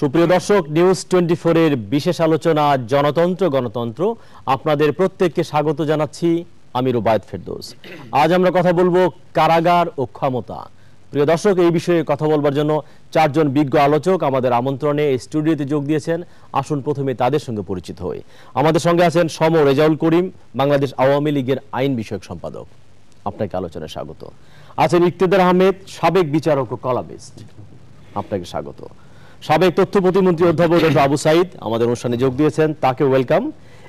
সুপ্রিয় দর্শক news twenty এর বিশেষ আলোচনা জনতন্ত্র গণতন্ত্র আপনাদের প্রত্যেককে স্বাগত জানাচ্ছি আমি রুবায়ত ফেরদোস আজ আমরা কথা বলবো কারাগার ও ক্ষমতা প্রিয় দর্শক এই বিষয়ে কথা বলবার জন্য চারজন বিজ্ঞ আলোচক আমাদের আমন্ত্রণে এই স্টুডিওতে যোগ দিয়েছেন আসুন প্রথমে তাদের সঙ্গে পরিচিত হই আমাদের সঙ্গে আছেন সম রেজাউল করিম বাংলাদেশ আওয়ামী লীগের আইন বিষয়ক সম্পাদক আপনাকে আলোচনায় স্বাগত আছেন ইকতেদার আহমেদ সাবেক বিচারক ও কলামিস্ট আপনাকে স্বাগত সাবেক তথ্য প্রতিমন্ত্রী অধ্যাপক ডক্টর আবু সাইদ আমাদের অনুষ্ঠানে যোগ দিয়েছেন তাকে ওয়েলকাম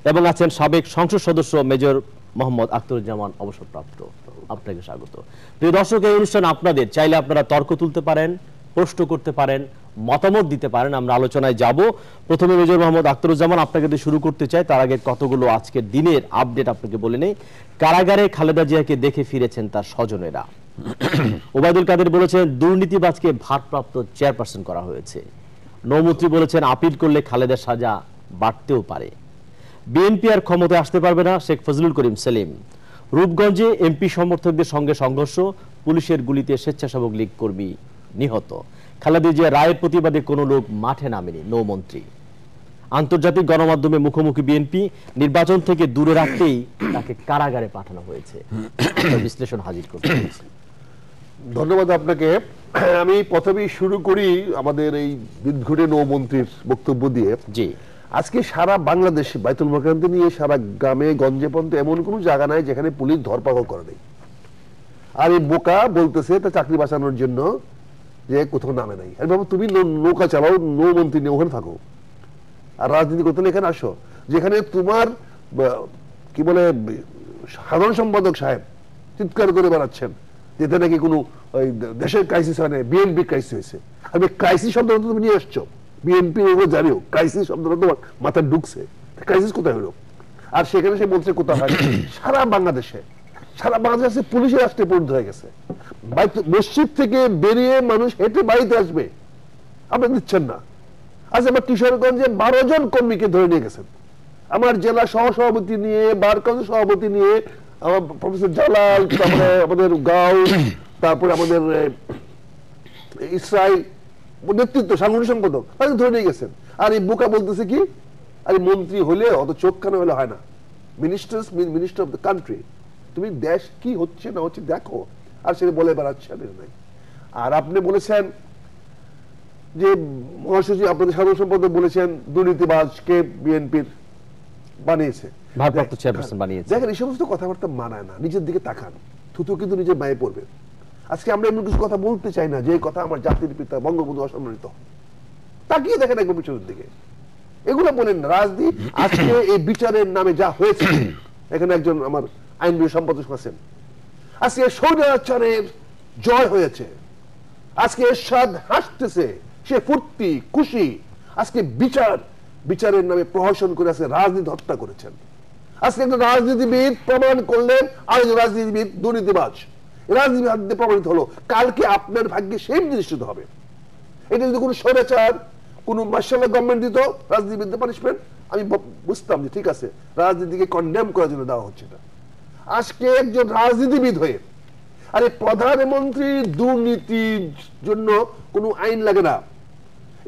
এবং আছেন সাবেক সংসদ সদস্য মেজর মোহাম্মদ আখতরুজ্জামান অবসরপ্রাপ্ত আপনাকে স্বাগত প্রিয় দর্শক এই অনুষ্ঠান আপনাদের চাইলে আপনারা তর্ক তুলতে পারেন প্রশ্ন করতে পারেন মতামত দিতে পারেন আমরা আলোচনায় যাব প্রথমে মেজর মোহাম্মদ আখতরুজ্জামান আপনাকে দিয়ে শুরু করতে চাই তার আগে কতগুলো আজকের দিনের আপডেট আপনাকে বলে নেই কারাগারে খালেদা জিয়াকে দেখে ফিরেছেন তার স্বজনেরা ওবায়দুল কাদের বলেছেন দুর্নীতিবাজকে ভারপ্রাপ্ত চেয়ারপারসন করা হয়েছে নৌমন্ত্রী বলেছেন আপিল করলে খালেদার সাজা বাড়তেও পারে বিএনপি আর ক্ষমতায় আসতে পারবে না শেখ ফজলুল করিম সেলিম রূপগঞ্জে এমপি সমর্থকদের সঙ্গে সংঘর্ষ পুলিশের গুলিতে স্বেচ্ছাসেবক লীগ কর্মী নিহত খালেদা জিয়া রায়ের প্রতিবাদে কোনো লোক মাঠে নামেনি নৌমন্ত্রী আন্তর্জাতিক গণমাধ্যমে মুখোমুখি বিএনপি নির্বাচন থেকে দূরে রাখতেই তাকে কারাগারে পাঠানো হয়েছে বিশ্লেষণ হাজির করতে হয়েছে ধন্যবাদ আপনাকে আমি প্রথমেই শুরু করি আমাদের এই বিদ্ঘুটে নৌমন্ত্রীর বক্তব্য দিয়ে জি আজকে সারা বাংলাদেশে বাইতুল মকান্ত নিয়ে সারা গ্রামে গঞ্জে পর্যন্ত এমন কোনো জায়গা নাই যেখানে পুলিশ ধরপাকড় করে নেই আর এই বোকা বলতেছে তা চাকরি বাঁচানোর জন্য যে কোথাও নামে নাই আর বাবু তুমি নৌকা চালাও নৌমন্ত্রী নিয়ে ওখানে থাকো আর রাজনীতি করতে এখানে আসো যেখানে তোমার কি বলে সাধারণ সম্পাদক সাহেব চিৎকার করে বেড়াচ্ছেন যেতে নাকি কোনো ওই দেশের ক্রাইসিস হয় না বিএনপি ক্রাইসিস হয়েছে আমি ক্রাইসিস শব্দটা তুমি নিয়ে এসছো বিএনপি ওগুলো জানিও ক্রাইসিস শব্দটা তোমার মাথায় ঢুকছে ক্রাইসিস কোথায় হলো আর সেখানে সে বলছে কোথায় হয় সারা বাংলাদেশে সারা বাংলাদেশে পুলিশের আসতে পরিণত হয়ে গেছে মসজিদ থেকে বেরিয়ে মানুষ হেঁটে বাড়িতে আসবে আপনি দিচ্ছেন না আজ আমার কিশোরগঞ্জে বারো জন কর্মীকে ধরে নিয়ে গেছেন আমার জেলা সহসভাপতি নিয়ে বার কাউন্সিল সভাপতি নিয়ে আমার প্রফেসর জালাল তারপরে আমাদের গাউ তারপরে আমাদের ইসরাই নেতৃত্ব সাংগঠনিক সম্পাদক তাদের ধরে নিয়ে গেছেন আর এই বোকা বলতেছে কি আরে মন্ত্রী হলে অত চোখ খানো হলে হয় না ministers min minister of the country তুমি দেশ কি হচ্ছে না হচ্ছে দেখো আর সেটা বলে বেড়াচ্ছে আমি নাই আর আপনি বলেছেন যে মহাসচিব আপনাদের সাধারণ সম্পাদক বলেছেন দুর্নীতিবাজকে বিএনপির বানিয়েছে ভারপ্রাপ্ত চেয়ারপারসন বানিয়েছে দেখেন এই সমস্ত কথাবার্তা মানায় না নিজের দিকে তাকান থুতু কিন্তু নিজের মায়ে পড়বে আজকে আমরা এমন কিছু কথা বলতে চাই না যে কথা আমার জাতির পিতা বঙ্গবন্ধু অসম্মানিত তাকিয়ে দেখেন একদম পিছনের দিকে এগুলো বলেন রাজনীতি আজকে এই বিচারের নামে যা হয়েছে এখানে একজন আমার আইন বিষয় সম্পাদক আছেন আজকে সৌরাচারের জয় হয়েছে আজকে এরশাদ হাসতেছে সে ফুর্তি খুশি আজকে বিচার বিচারের নামে প্রহসন করে আজকে রাজনীতি হত্যা করেছেন আজকে একটা রাজনীতিবিদ প্রমাণ করলেন আর রাজনীতিবিদ দুর্নীতিবাজ রাজনীতিবাদ প্রমাণিত হলো কালকে আপনার ভাগ্যে সেই নিশ্চিত হবে এটা যদি কোনো স্বৈরাচার কোনো মার্শাল্লাহ গভর্নমেন্ট দিত রাজনীতিবিদদের পানিশমেন্ট আমি বুঝতাম যে ঠিক আছে রাজনীতিকে কন্ডেম করার জন্য দেওয়া হচ্ছে না আজকে একজন রাজনীতিবিদ হয়ে আরে প্রধানমন্ত্রী দুর্নীতির জন্য কোনো আইন লাগে না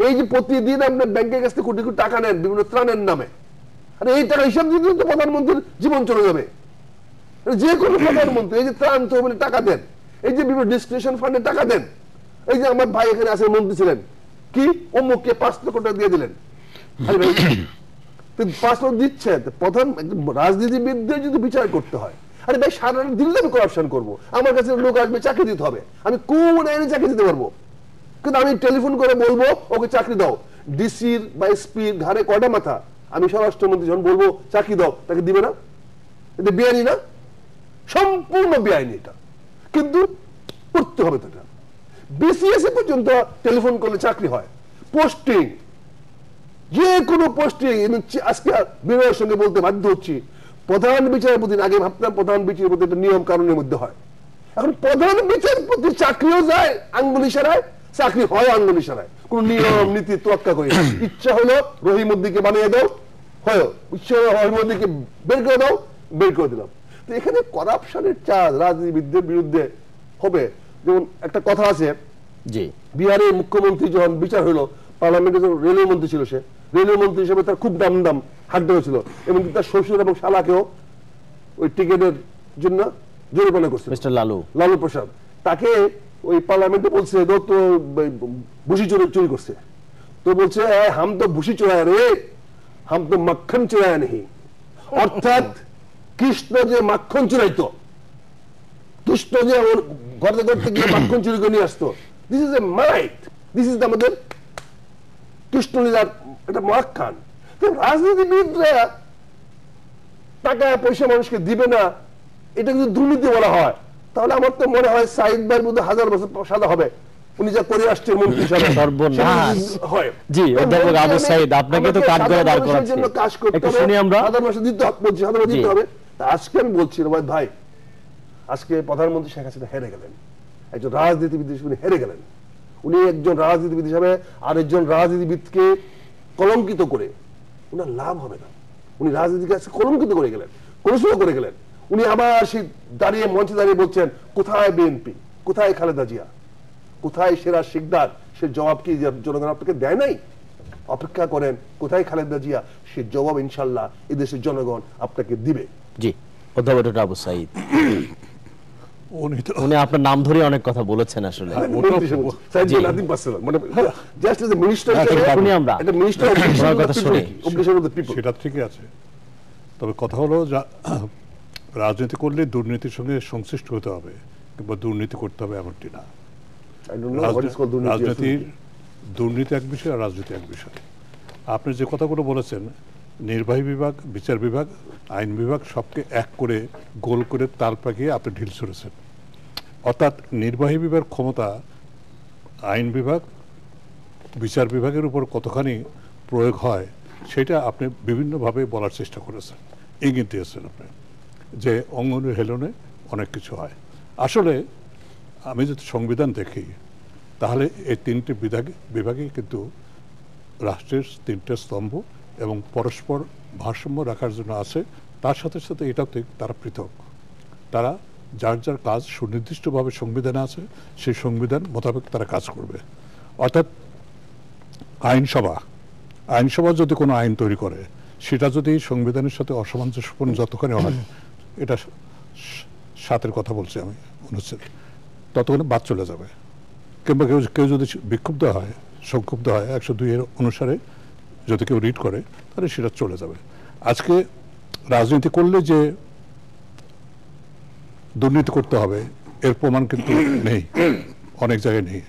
এই যে প্রতিদিন আপনি ব্যাংকের কাছ থেকে কোটি কোটি টাকা নেন বিভিন্ন ত্রাণের নামে আরে এই টাকা হিসাব দিয়ে তো প্রধানমন্ত্রীর জীবন চলে যাবে যে কোনো প্রধানমন্ত্রী এই যে ত্রাণ তহবিলে টাকা দেন এই যে বিভিন্ন ডিসক্রিপশন ফান্ডে টাকা দেন এই যে আমার ভাই এখানে আসেন মন্ত্রী ছিলেন কি অমুককে পাঁচ লক্ষ টাকা দিয়ে দিলেন পাঁচ লক্ষ দিচ্ছে প্রধান রাজনীতিবিদদের যদি বিচার করতে হয় আরে ভাই সারা দিল্লি আমি করাপশন করবো আমার কাছে লোক আসবে চাকরি দিতে হবে আমি কোন আইনে চাকরি দিতে পারবো কিন্তু আমি টেলিফোন করে বলবো ওকে চাকরি দাও ডিসির বা এসপির ঘাড়ে কটা মাথা আমি স্বরাষ্ট্রমন্ত্রী যখন বলবো চাকরি দাও তাকে দিবে না এটা বেআইনি না সম্পূর্ণ বেআইনি এটা কিন্তু করতে হবে তো বিসিএস বিসিএসএ পর্যন্ত টেলিফোন করলে চাকরি হয় পোস্টিং যে কোনো পোস্টিং আজকে বিনয়ের সঙ্গে বলতে বাধ্য হচ্ছি প্রধান বিচারপতি আগে ভাবতাম প্রধান বিচারপতি একটা নিয়ম কারণের মধ্যে হয় এখন প্রধান বিচারপতি চাকরিও যায় আঙ্গুল ইশারায় চাকরি হয় আঙ্গুল ইশারায় কোন নিয়ম নীতি তোয়াক্কা করে ইচ্ছা হলো রহিমদ্দিকে বানিয়ে দাও হয় ইচ্ছা হলো রহিমদ্দিকে বের করে দাও বের করে দিলাম তো এখানে করাপশনের চার্জ রাজনীতিবিদদের বিরুদ্ধে হবে যেমন একটা কথা আছে জি বিহারের মুখ্যমন্ত্রী যখন বিচার হলো পার্লামেন্টে যখন রেলওয়ে মন্ত্রী ছিল সে রেলওয়ে মন্ত্রী হিসেবে তার খুব দাম দাম হাড্ডা হয়েছিল এবং তার শ্বশুর এবং শালাকেও ওই টিকেটের জন্য জরিমানা করছে মিস্টার লালু লালু প্রসাদ তাকে ওই পার্লামেন্টে বলছে তো তো চোর চুরি করছে তো বলছে হাম তো ভুসি চোরা রে হাম তো মাখন চোরা নেই অর্থাৎ কৃষ্ণ যে মাখন চুরাইতো কৃষ্ণ যে ওর মাখন চুরি করে নিয়ে আসতো this is a might this is আমাদের এটা রাজনীতিবিদরা টাকা পয়সা মানুষকে দিবে না এটা কিন্তু দুর্নীতি বলা হয় তাহলে আমার তো মনে হয় সাইদ ভাই বুধ হাজার বছর সাদা হবে উনি যা করে আসছে মন্ত্রী হিসাবে সর্বনাশ হয় জি অধ্যাপক আবু সাইদ আপনাকে তো কাট করে দাঁড় করাচ্ছে জন্য কাজ করতে হবে শুনি আমরা সাদা মাসে দিতে হবে বলছি সাদা মাসে দিতে হবে তা আজকে আমি বলছি ভাই ভাই আজকে প্রধানমন্ত্রী শেখ হাসিনা হেরে গেলেন একজন রাজনীতিবিদ হিসেবে হেরে গেলেন উনি একজন রাজনীতিবিদ হিসাবে আরেকজন রাজনীতিবিদকে কলঙ্কিত করে ওনার লাভ হবে না উনি রাজনীতিকে আজকে কলঙ্কিত করে গেলেন কলুষিত করে গেলেন উনি আবার সেই দাঁড়িয়ে মঞ্চে দাঁড়িয়ে বলছেন কোথায় বিএনপি কোথায় খালেদা জিয়া কোথায় সেরা শিকদার সে জবাব কি জনগণ আপনাকে দেয় নাই অপেক্ষা করেন কোথায় খালেদা জিয়া সে জবাব ইনশাল্লাহ এদেশের জনগণ আপনাকে দিবে জি অধ্যাপক ডক্টর আবু সাইদ উনি আপনার নাম ধরে অনেক কথা বলেছেন আসলে সেটা ঠিকই আছে তবে কথা হলো রাজনীতি করলে দুর্নীতির সঙ্গে সংশ্লিষ্ট হতে হবে কিংবা দুর্নীতি করতে হবে এমনটি না রাজনীতির দুর্নীতি এক বিষয় আর রাজনীতি এক বিষয় আপনি যে কথাগুলো বলেছেন নির্বাহী বিভাগ বিচার বিভাগ আইন বিভাগ সবকে এক করে গোল করে তাল পাকিয়ে আপনি ঢিল ছুড়েছেন অর্থাৎ নির্বাহী বিভাগ ক্ষমতা আইন বিভাগ বিচার বিভাগের উপর কতখানি প্রয়োগ হয় সেটা আপনি বিভিন্নভাবে বলার চেষ্টা করেছেন ইঙ্গিত দিয়েছেন আপনি যে হেলনে অনেক কিছু হয় আসলে আমি যদি সংবিধান দেখি তাহলে এই তিনটি বিভাগে বিভাগে কিন্তু রাষ্ট্রের তিনটে স্তম্ভ এবং পরস্পর ভারসাম্য রাখার জন্য আছে তার সাথে সাথে এটাও তারা পৃথক তারা যার যার কাজ সুনির্দিষ্টভাবে সংবিধানে আছে সেই সংবিধান মোতাবেক তারা কাজ করবে অর্থাৎ আইনসভা আইনসভা যদি কোনো আইন তৈরি করে সেটা যদি সংবিধানের সাথে অসামঞ্জস্যপূর্ণ যতখানি হয় এটা সাতের কথা বলছি আমি অনুচ্ছেদ ততক্ষণে বাদ চলে যাবে কিংবা কেউ কেউ যদি বিক্ষুব্ধ হয় সংক্ষুব্ধ হয় একশো দুইয়ের অনুসারে যদি কেউ রিড করে তাহলে সেটা চলে যাবে আজকে রাজনীতি করলে যে দুর্নীতি করতে হবে এর প্রমাণ কিন্তু নেই অনেক জায়গায় নেই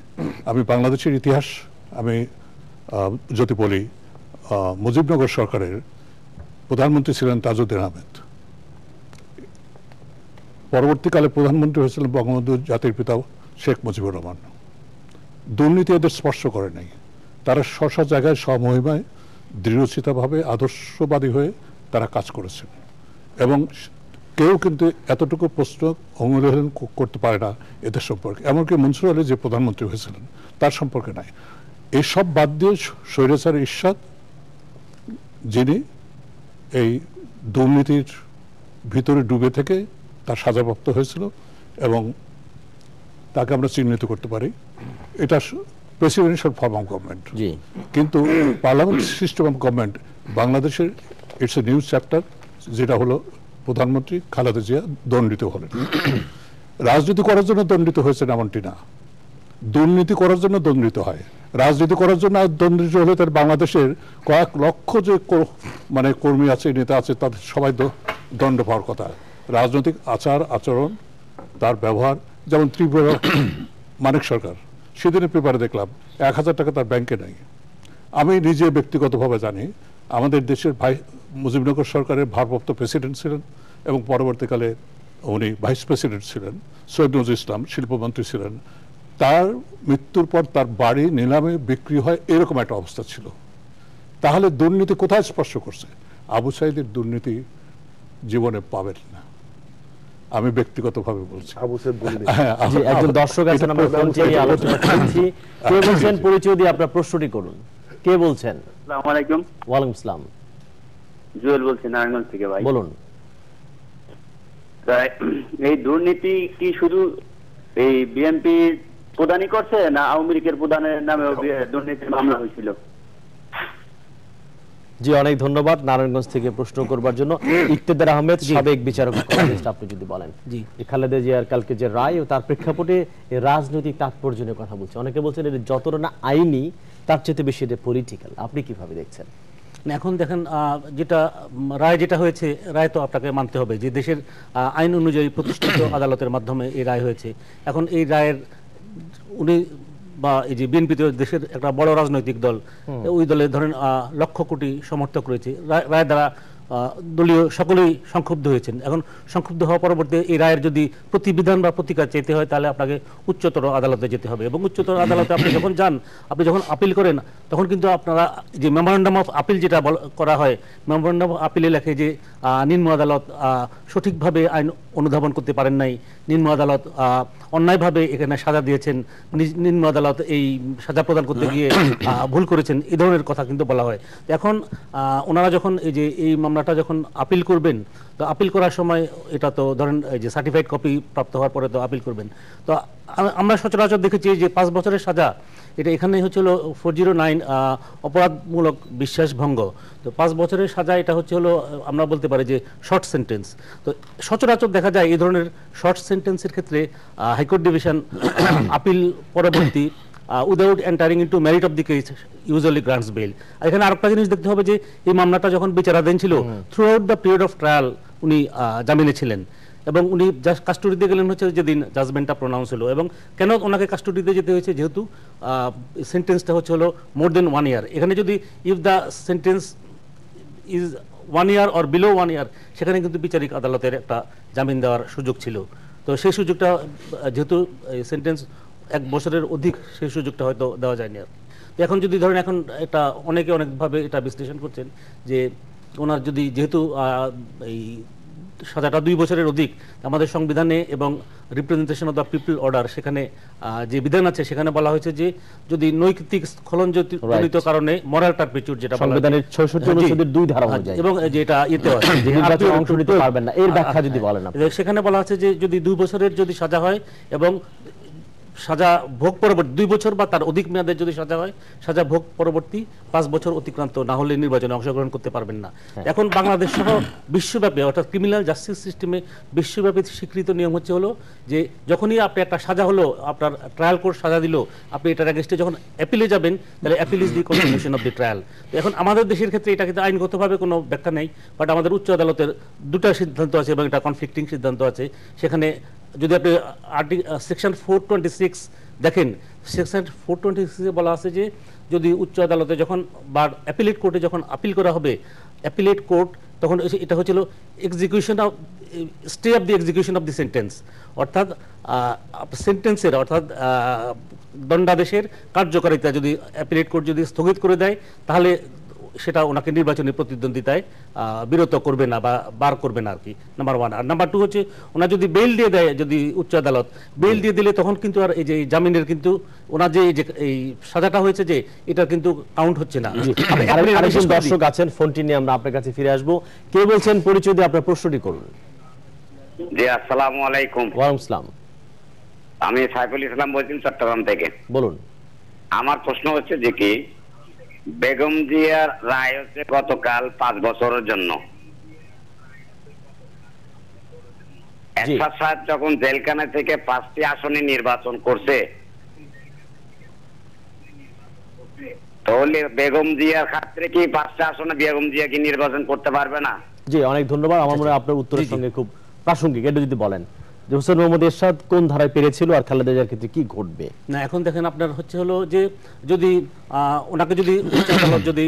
আমি বাংলাদেশের ইতিহাস আমি যদি বলি মুজিবনগর সরকারের প্রধানমন্ত্রী ছিলেন তাজউদ্দিন আহমেদ পরবর্তীকালে প্রধানমন্ত্রী হয়েছিলেন বঙ্গবন্ধু জাতির পিতা শেখ মুজিবুর রহমান দুর্নীতি এদের স্পর্শ করে নাই তারা স্ব জায়গায় স্বমহিমায় দৃঢ়চিতভাবে আদর্শবাদী হয়ে তারা কাজ করেছেন এবং কেউ কিন্তু এতটুকু প্রশ্ন অনুমোদন করতে পারে না এদের সম্পর্কে এমনকি মনসুর আলী যে প্রধানমন্ত্রী হয়েছিলেন তার সম্পর্কে নাই এসব বাদ দিয়ে স্বৈরাচার ঈশ্বাদ যিনি এই দুর্নীতির ভিতরে ডুবে থেকে তার সাজাপ্রাপ্ত হয়েছিল এবং তাকে আমরা চিহ্নিত করতে পারি এটা প্রেসিডেন্সিয়াল ফর্ম অফ গভর্নমেন্ট কিন্তু পার্লামেন্ট সিস্টেম অফ গভর্নমেন্ট বাংলাদেশের ইটস এ নিউজ চ্যাপ্টার যেটা হলো প্রধানমন্ত্রী খালেদা জিয়া দণ্ডিত হলেন রাজনীতি করার জন্য দণ্ডিত হয়েছেন এমনটি না দুর্নীতি করার জন্য দণ্ডিত হয় রাজনীতি করার জন্য দণ্ডিত হলে তার বাংলাদেশের কয়েক লক্ষ যে মানে কর্মী আছে নেতা আছে তাদের সবাই দণ্ড পাওয়ার কথা রাজনৈতিক আচার আচরণ তার ব্যবহার যেমন তীব্র মানিক সরকার সেদিনের পেপারে দেখলাম এক হাজার টাকা তার ব্যাংকে নেই আমি নিজে ব্যক্তিগতভাবে জানি আমাদের দেশের ভাই মুজিবনগর সরকারের ভারপ্রাপ্ত প্রেসিডেন্ট ছিলেন এবং পরবর্তীকালে উনি ভাইস প্রেসিডেন্ট ছিলেন সৈয়দ নজরুল ইসলাম শিল্পমন্ত্রী ছিলেন তার মৃত্যুর পর তার বাড়ি নিলামে বিক্রি হয় এরকম একটা অবস্থা ছিল তাহলে দুর্নীতি কোথায় স্পর্শ করছে আবু সাইদের দুর্নীতি জীবনে পাবেন না আমি ব্যক্তিগতভাবে বলছি আবু হ্যাঁ, একজন দর্শক আছেন আমরা ফোন চেয়ে আলোচনা করছি কে হ্যাঁ, বলছেন পরিচয় দিয়ে আপনার প্রশ্নটি করুন কে বলছেন আসসালামু আলাইকুম ওয়া আলাইকুম জুয়েল বলছি নারায়ণগঞ্জ থেকে ভাই বলুন এই দুর্নীতি কি শুধু এই বিএনপি প্রদানই করছে না আওয়ামী লীগের প্রধানের নামে হ্যাঁ। দুর্নীতির মামলা হয়েছিল জি অনেক ধন্যবাদ নারায়ণগঞ্জ থেকে প্রশ্ন করবার জন্য ইকতেদার আহমেদ সাবেক বিচারক আপনি যদি বলেন জি খালেদা জিয়ার কালকে যে রায় ও তার প্রেক্ষাপটে রাজনৈতিক তাৎপর্য নিয়ে কথা বলছে অনেকে বলছেন এটা যতটা না আইনি তার চেয়ে বেশি এটা পলিটিক্যাল আপনি কিভাবে দেখছেন এখন দেখেন যেটা রায় যেটা হয়েছে রায় তো আপনাকে মানতে হবে যে দেশের আইন অনুযায়ী প্রতিষ্ঠিত আদালতের মাধ্যমে এই রায় হয়েছে এখন এই রায়ের উনি বা এই যে বিএনপি দেশের একটা বড় রাজনৈতিক দল ওই দলের ধরেন লক্ষ কোটি সমর্থক রয়েছে রায় দ্বারা দলীয় সকলেই সংক্ষুব্ধ হয়েছেন এখন সংক্ষুব্ধ হওয়া পরবর্তী এই রায়ের যদি প্রতিবিধান বা প্রতিকার চাইতে হয় তাহলে আপনাকে উচ্চতর আদালতে যেতে হবে এবং উচ্চতর আদালতে আপনি যখন যান আপনি যখন আপিল করেন তখন কিন্তু আপনারা যে মেমোরান্ডাম অফ আপিল যেটা করা হয় মেমোরেন্ডাম অফ আপিলে লেখে যে নিম্ন আদালত সঠিকভাবে আইন অনুধাবন করতে পারেন নাই নিম্ন আদালত অন্যায়ভাবে এখানে সাজা দিয়েছেন নিম্ন আদালত এই সাজা প্রদান করতে গিয়ে ভুল করেছেন এই ধরনের কথা কিন্তু বলা হয় এখন ওনারা যখন এই যে এই মামলাটা যখন আপিল করবেন তো আপিল করার সময় এটা তো ধরেন যে সার্টিফাইড কপি প্রাপ্ত হওয়ার পরে তো আপিল করবেন তো আমরা সচরাচর দেখেছি যে পাঁচ বছরের সাজা এটা এখানে হচ্ছিল ফোর জিরো নাইন অপরাধমূলক বিশ্বাসভঙ্গ তো পাঁচ বছরের সাজা এটা হচ্ছে হলো আমরা বলতে পারি যে শর্ট সেন্টেন্স তো সচরাচর দেখা যায় এই ধরনের শর্ট সেন্টেন্সের ক্ষেত্রে হাইকোর্ট ডিভিশন আপিল পরবর্তী without entering to merit of the case usually grants bail আর এখানে আরেকটা জিনিস দেখতে হবে যে এই মামলাটা যখন বিচারাধীন ছিল throughout the period of trial উনি জামিনে ছিলেন এবং উনি জাস্ট কাস্টডিতে গেলেন হচ্ছে যেদিন জাজমেন্টটা প্রনাউন্স হলো এবং কেন ওনাকে কাস্টোডিতে যেতে হয়েছে যেহেতু সেন্টেন্সটা হচ্ছে হলো মোর দেন ওয়ান ইয়ার এখানে যদি if the sentence is one year or below one year সেখানে কিন্তু বিচারিক আদালতের একটা জামিন দেওয়ার সুযোগ ছিল তো সেই সুযোগটা যেহেতু সেন্টেন্স এক বছরের অধিক সেই সুযোগটা হয়তো দেওয়া যায়নি আর এখন যদি ধরেন এখন এটা অনেকে অনেকভাবে এটা বিশ্লেষণ করছেন যে ওনার যদি যেহেতু এই সাজাটা দুই বছরের অধিক আমাদের সংবিধানে এবং representation of the people order সেখানে যে বিধান আছে সেখানে বলা হয়েছে যে যদি নৈতিক স্খলনজনিত কারণে মরাল টার্পিচুর যেটা সংবিধানের 66 হ্যাঁ, অনুচ্ছেদের দুই ধারা হয়ে হ্যাঁ, যায় এবং যেটা ইতে আছে যে নির্বাচনে অংশ নিতে পারবেন না এর হ্যাঁ, ব্যাখ্যা যদি বলেন আপনি সেখানে বলা আছে যে যদি দুই বছরের যদি সাজা হয় এবং সাজা ভোগ পরবর্তী দুই বছর বা তার অধিক মেয়াদের যদি সাজা হয় সাজা ভোগ পরবর্তী পাঁচ বছর অতিক্রান্ত না হলে নির্বাচনে অংশগ্রহণ করতে পারবেন না হ্যাঁ। এখন বাংলাদেশ সহ বিশ্বব্যাপী অর্থাৎ ক্রিমিনাল জাস্টিস সিস্টেমে বিশ্বব্যাপী স্বীকৃত নিয়ম হচ্ছে হলো যে যখনই আপনি একটা সাজা হলো আপনার ট্রায়াল কোর্ট সাজা দিল আপনি এটার অ্যাগেস্টে যখন অ্যাপিলে যাবেন তাহলে appeal is the constitution of the trial তো এখন আমাদের দেশের ক্ষেত্রে এটা কিন্তু আইনগতভাবে কোনো ব্যাখ্যা নেই বাট আমাদের উচ্চ আদালতের দুটা সিদ্ধান্ত আছে এবং এটা কনফ্লিক্টিং সিদ্ধান্ত আছে সেখানে যদি আপনি arti section four twenty six দেখেন সেকশন ফোর টোয়েন্টি সিক্সে বলা আছে যে যদি উচ্চ আদালতে যখন বা অ্যাপিলেট কোর্টে যখন আপিল করা হবে অ্যাপিলেট কোর্ট তখন এটা হচ্ছিল execution of stay of the execution of the sentence অর্থাৎ সেন্টেন্সের অর্থাৎ দণ্ডাদেশের কার্যকারিতা যদি অ্যাপিলেট কোর্ট যদি স্থগিত করে দেয় তাহলে সেটা ওনাকে নির্বাচনী প্রতিদ্বন্দ্বিতায় বিরত করবে না বা বার করবে না আর কি নাম্বার ওয়ান আর নাম্বার টু হচ্ছে ওনার যদি বেল দিয়ে দেয় যদি উচ্চ আদালত বেল দিয়ে দিলে তখন কিন্তু আর এই যে জামিনের কিন্তু ওনার যে এই সাজাটা হয়েছে যে এটা কিন্তু কাউন্ট হচ্ছে না দর্শক আছেন ফোনটি নিয়ে আমরা আপনার কাছে ফিরে আসবো কে বলছেন পরিচয় দিয়ে আপনার প্রশ্নটি করুন জি আসসালামু আলাইকুম ওয়ালাইকুম আসসালাম আমি সাইফুল ইসলাম বলছি চট্টগ্রাম থেকে বলুন আমার প্রশ্ন হচ্ছে যে কি বেগম জিয়ার রায় হচ্ছে গতকাল পাঁচ বছরের জন্য যখন জেলখানা থেকে পাঁচটি আসনে নির্বাচন করছে তাহলে বেগম জিয়ার ক্ষেত্রে কি পাঁচটি আসনে বেগম জিয়া কি নির্বাচন করতে পারবে না জি অনেক ধন্যবাদ আমার মনে হয় আপনার উত্তরের সঙ্গে খুব প্রাসঙ্গিক এটা যদি বলেন যে হোসেন মোহাম্মদ এরশাদ কোন ধারায় পেরেছিল আর খালেদা জিয়ার ক্ষেত্রে কি ঘটবে না এখন দেখেন আপনার হচ্ছে হলো যে যদি ওনাকে যদি যদি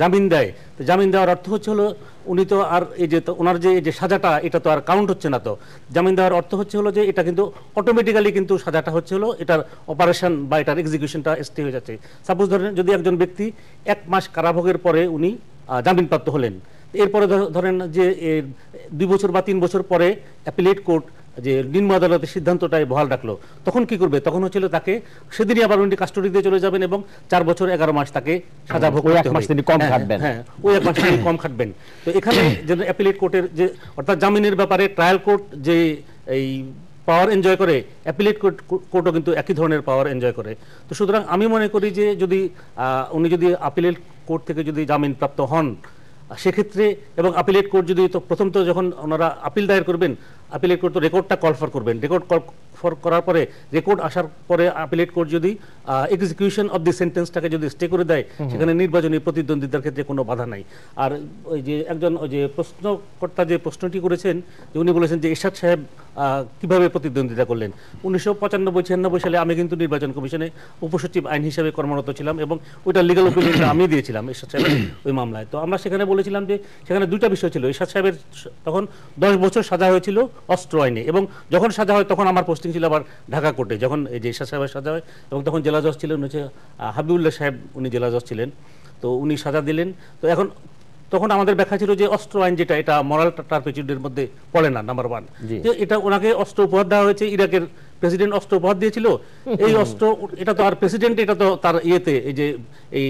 জামিন দেয় তো জামিন দেওয়ার অর্থ হচ্ছে হলো উনি তো আর এই যে ওনার যে যে সাজাটা এটা তো আর কাউন্ট হচ্ছে না তো জামিন দেওয়ার অর্থ হচ্ছে হলো যে এটা কিন্তু অটোমেটিক্যালি কিন্তু সাজাটা হচ্ছে হলো এটার অপারেশন বা এটার এক্সিকিউশনটা স্টে হয়ে যাচ্ছে সাপোজ ধরেন যদি একজন ব্যক্তি এক মাস কারাভোগের পরে উনি জামিনপ্রাপ্ত হলেন এরপরে ধরেন যে দুই বছর বা তিন বছর পরে অ্যাপিলেট কোর্ট যে নিম্ন আদালতের সিদ্ধান্তটাই বহাল রাখলো তখন কি করবে তখন হচ্ছিল তাকে সেদিনই আবার উনি কাস্টডিতে চলে যাবেন এবং চার বছর এগারো মাস তাকে সাজা ভোগ এক মাস তিনি কম হ্যাঁ, খাটবেন হ্যাঁ ওই এক মাস তিনি কম খাটবেন তো এখানে যে অ্যাপিলেট কোর্টের যে অর্থাৎ জামিনের ব্যাপারে ট্রায়াল কোর্ট যে এই পাওয়ার এনজয় করে অ্যাপিলেট কোর্টও কিন্তু একই ধরনের পাওয়ার এনজয় করে তো সুতরাং আমি মনে করি যে যদি উনি যদি আপিলেট কোর্ট থেকে যদি জামিন প্রাপ্ত হন সেক্ষেত্রে এবং আপিলেট কোর্ট যদি প্রথম তো যখন ওনারা আপিল দায়ের করবেন আপিলেট কোর্ট তো রেকর্ডটা কল ফর করবেন রেকর্ড কল ফর করার পরে রেকর্ড আসার পরে আপিলেট কোর্ট যদি এক্সিকিউশন অফ দি সেন্টেন্সটাকে যদি স্টে করে দেয় সেখানে নির্বাচনী প্রতিদ্বন্দ্বিতার ক্ষেত্রে কোনো বাধা নাই আর ওই যে একজন ওই যে প্রশ্নকর্তা যে প্রশ্নটি করেছেন যে উনি বলেছেন যে এরশাদ সাহেব কিভাবে প্রতিদ্বন্দ্বিতা করলেন উনিশশো পঁচানব্বই ছিয়ানব্বই সালে আমি কিন্তু নির্বাচন কমিশনে উপসচিব আইন হিসেবে কর্মরত ছিলাম এবং ওইটা লিগাল ওপিনিয়নটা আমি দিয়েছিলাম এরশাদ সাহেবের ওই মামলায় তো আমরা সেখানে বলেছিলাম যে সেখানে দুইটা বিষয় ছিল এরশাদ সাহেবের তখন দশ বছর সাজা হয়েছিল অস্ত্র আইনে এবং যখন সাজা হয় তখন আমার পোস্টিং ছিল আবার ঢাকা কোর্টে যখন এই যে ইশা সাহেবের সাজা হয় এবং তখন জেলা জজ ছিলেন হচ্ছে হাবিবুল্লাহ সাহেব উনি জেলা জজ ছিলেন তো উনি সাজা দিলেন তো এখন তখন আমাদের ব্যাখ্যা ছিল যে অস্ত্র আইন যেটা এটা মরাল টার্পিচিউডের মধ্যে পড়ে না নাম্বার ওয়ান এটা ওনাকে অস্ত্র উপহার দেওয়া হয়েছে ইরাকের প্রেসিডেন্ট অস্ত্র উপহার দিয়েছিল এই অস্ত্র এটা তো আর প্রেসিডেন্ট এটা তো তার ইয়েতে এই যে এই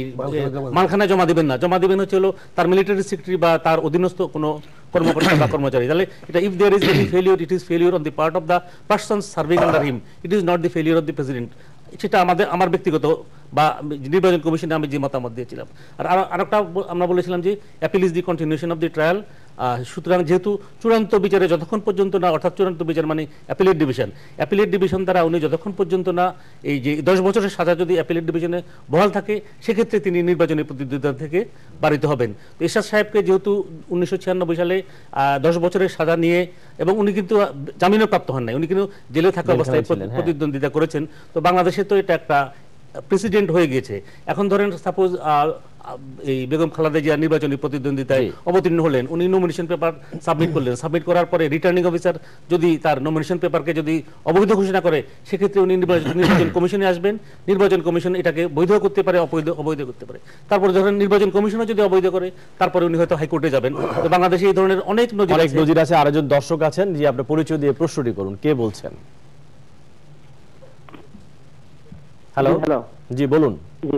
মালখানায় জমা দেবেন না জমা দেবেন হচ্ছিল তার মিলিটারি সেক্রেটারি বা তার অধীনস্থ কোনো কর্মকর্তা বা কর্মচারী তাহলে এটা if there is any failure it is failure on the part of the person serving under him it is not the failure of the president সেটা আমাদের আমার ব্যক্তিগত বা নির্বাচন কমিশনে আমি যে মতামত দিয়েছিলাম আর আরেকটা আমরা বলেছিলাম যে appeal is the continuation of the trial সুতরাং যেহেতু চূড়ান্ত বিচারে যতক্ষণ পর্যন্ত না অর্থাৎ চূড়ান্ত বিচার মানে অ্যাপিলেট ডিভিশন অ্যাপিলেট ডিভিশন দ্বারা উনি যতক্ষণ পর্যন্ত না এই যে দশ বছরের সাজা যদি অ্যাপিলেট ডিভিশনে বহাল থাকে সেক্ষেত্রে তিনি নির্বাচনী প্রতিদ্বন্দ্বিতা থেকে বাড়িত হবেন তো ইরশাদ সাহেবকে যেহেতু উনিশশো সালে দশ বছরের সাজা নিয়ে এবং উনি কিন্তু জামিনও প্রাপ্ত হন নাই উনি কিন্তু জেলে থাকা অবস্থায় হ্যাঁ। প্রতিদ্বন্দ্বিতা করেছেন তো বাংলাদেশে তো এটা একটা প্রেসিডেন্ট হয়ে গেছে এখন ধরেন সাপোজ এই বেগম খালাদা জিয়া নির্বাচনী প্রতিদ্বন্দ্বিতায় অবতীর্ণ হলেন উনি নমিনেশন পেপার সাবমিট করলেন সাবমিট করার পরে রিটার্নিং অফিসার যদি তার নমিনেশন পেপারকে যদি অবৈধ ঘোষণা করে সেক্ষেত্রে উনি নির্বাচন কমিশনে আসবেন নির্বাচন কমিশন এটাকে বৈধ করতে পারে অবৈধ অবৈধ করতে পারে তারপরে ধরেন নির্বাচন কমিশনও যদি অবৈধ করে তারপরে উনি হয়তো হাইকোর্টে যাবেন তো বাংলাদেশে এই ধরনের অনেক নজির আছে আরেকজন দর্শক আছেন যে আপনার পরিচয় দিয়ে প্রশ্নটি করুন কে বলছেন হ্যালো হ্যালো জি বলুন জি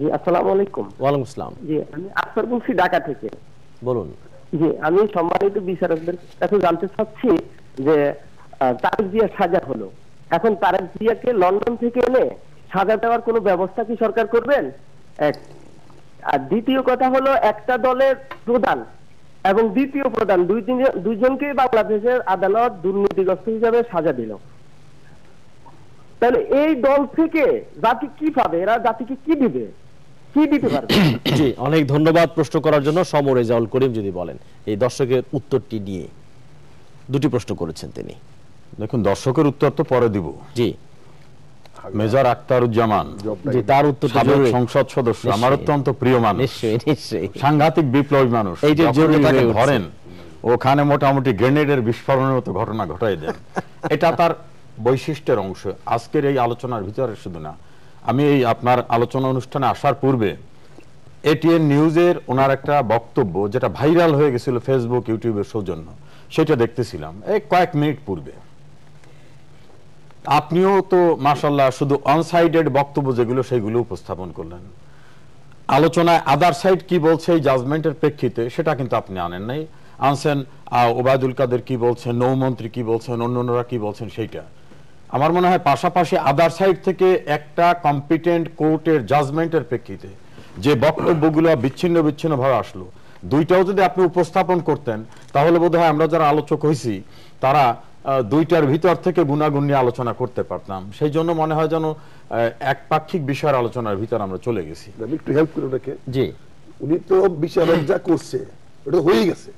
জি আসসালামু আলাইকুম আসসালাম জি আমি আফসার বলছি ঢাকা থেকে বলুন জি আমি সম্মানিত বিচারকদের কাছে জানতে চাচ্ছি যে জিয়া সাজা হলো এখন জিয়াকে লন্ডন থেকে এনে সাজা দেওয়ার কোনো ব্যবস্থা কি সরকার করবেন এক আর দ্বিতীয় কথা হলো একটা দলের প্রধান এবং দ্বিতীয় প্রধান দুই দুইজনকে দুইজনকেই বাংলাদেশের আদালত দুর্নীতিগ্রস্ত হিসাবে সাজা দিল তাহলে এই দল থেকে জাতি কি পাবে এরা জাতিকে কি দিবে কি দিতে পারবে জি অনেক ধন্যবাদ প্রশ্ন করার জন্য করিম যদি বলেন এই দর্শকের উত্তরটি নিয়ে দুটি প্রশ্ন করেছেন তিনি দেখুন দর্শকের উত্তর তো পরে দিব জি মেজর আক্তারুজ্জামান জি তার উত্তর সংসদ সদস্য আমার অত্যন্ত প্রিয় মানুষ নিশ্চয়ই নিশ্চয়ই সাংঘাতিক বিপ্লবী মানুষ এই যে ধরেন ওখানে মোটামুটি গ্রেনেডের বিস্ফোরণের মতো ঘটনা ঘটাই দেন এটা তার বৈশিষ্ট্যের অংশ আজকের এই আলোচনার ভিতরে শুধু না আমি এই আপনার আলোচনা অনুষ্ঠানে আসার পূর্বে এটিএন নিউজের ওনার একটা বক্তব্য যেটা ভাইরাল হয়ে গেছিল ফেসবুক ইউটিউবের সৌজন্য সেটা দেখতেছিলাম এই কয়েক মিনিট পূর্বে আপনিও তো মাসাল্লাহ শুধু অনসাইডেড বক্তব্য যেগুলো সেইগুলো উপস্থাপন করলেন আলোচনায় আদার সাইড কি বলছে এই জাজমেন্টের প্রেক্ষিতে সেটা কিন্তু আপনি আনেন নাই আনছেন ওবায়দুল কাদের কি বলছেন নৌমন্ত্রী কি বলছেন অন্য অন্যরা কি বলছেন সেইটা আমার মনে হয় পাশাপাশি আদার সাইড থেকে একটা কম্পিটেন্ট কোর্টের জাজমেন্টের প্রেক্ষিতে যে বক্তব্যগুলো বিচ্ছিন্ন বিচ্ছিন্নভাবে আসলো দুইটাও যদি আপনি উপস্থাপন করতেন তাহলে বোধহয় আমরা যারা আলোচক হয়েছি তারা দুইটার ভিতর থেকে গুণাগুণ নিয়ে আলোচনা করতে পারতাম সেই জন্য মনে হয় যেন একপাক্ষিক বিষয়ের আলোচনার ভিতর আমরা চলে গেছি একটু হেল্প করে রেখে জি উনি তো বিচারক যা করছে ওটা হয়ে গেছে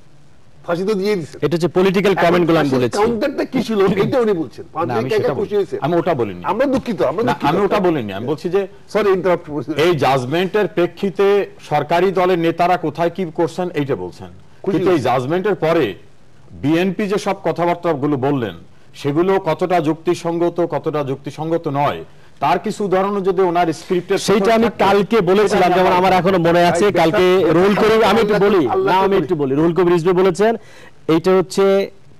ফাঁসি তো দিয়ে এটা পলিটিক্যাল কমেন্ট গুলো আমি বলেছি কাউন্টারটা কি ছিল এটা উনি বলছেন আমি ওটা বলিনি আমরা দুঃখিত আমরা আমি ওটা বলিনি আমি বলছি যে সরি ইন্টারাপ্ট এই জাজমেন্টের প্রেক্ষিতে সরকারি দলের নেতারা কোথায় কি করছেন এইটা বলছেন কিন্তু এই জাজমেন্টের পরে বিএনপি যে সব কথাবার্তা গুলো বললেন সেগুলো কতটা যুক্তিসঙ্গত কতটা যুক্তিসঙ্গত নয় তার কিছু উদাহরণ যদি ওনার স্ক্রিপ্টে সেইটা আমি কালকে বলেছিলাম যেমন আমার এখনো মনে আছে কালকে রোল করি আমি একটু বলি না আমি একটু বলি রোল কবির রিজভী বলেছেন এইটা হচ্ছে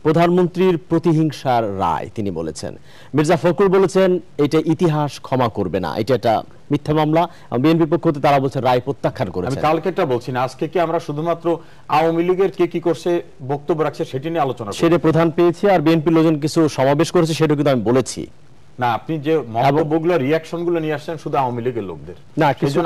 প্রধানমন্ত্রীর প্রতিহিংসার রায় তিনি বলেছেন মির্জা ফখরুল বলেছেন এটা ইতিহাস ক্ষমা করবে না এটা একটা মিথ্যা মামলা বিএনপি পক্ষ থেকে তারা বলছে রায় প্রত্যাখ্যান করেছে আমি কালকে এটা বলছি না আজকে কি আমরা শুধুমাত্র আওয়ামী লীগের কে কি করছে বক্তব্য রাখছে সেটি নিয়ে আলোচনা সেটা প্রধান পেয়েছি আর বিএনপি লোকজন কিছু সমাবেশ করেছে সেটা কিন্তু আমি বলেছি না আপনি যে মন্তব্যগুলো রিয়াকশনগুলো নিয়ে আসছেন শুধু আওয়ামী লীগের লোকদের না কিছু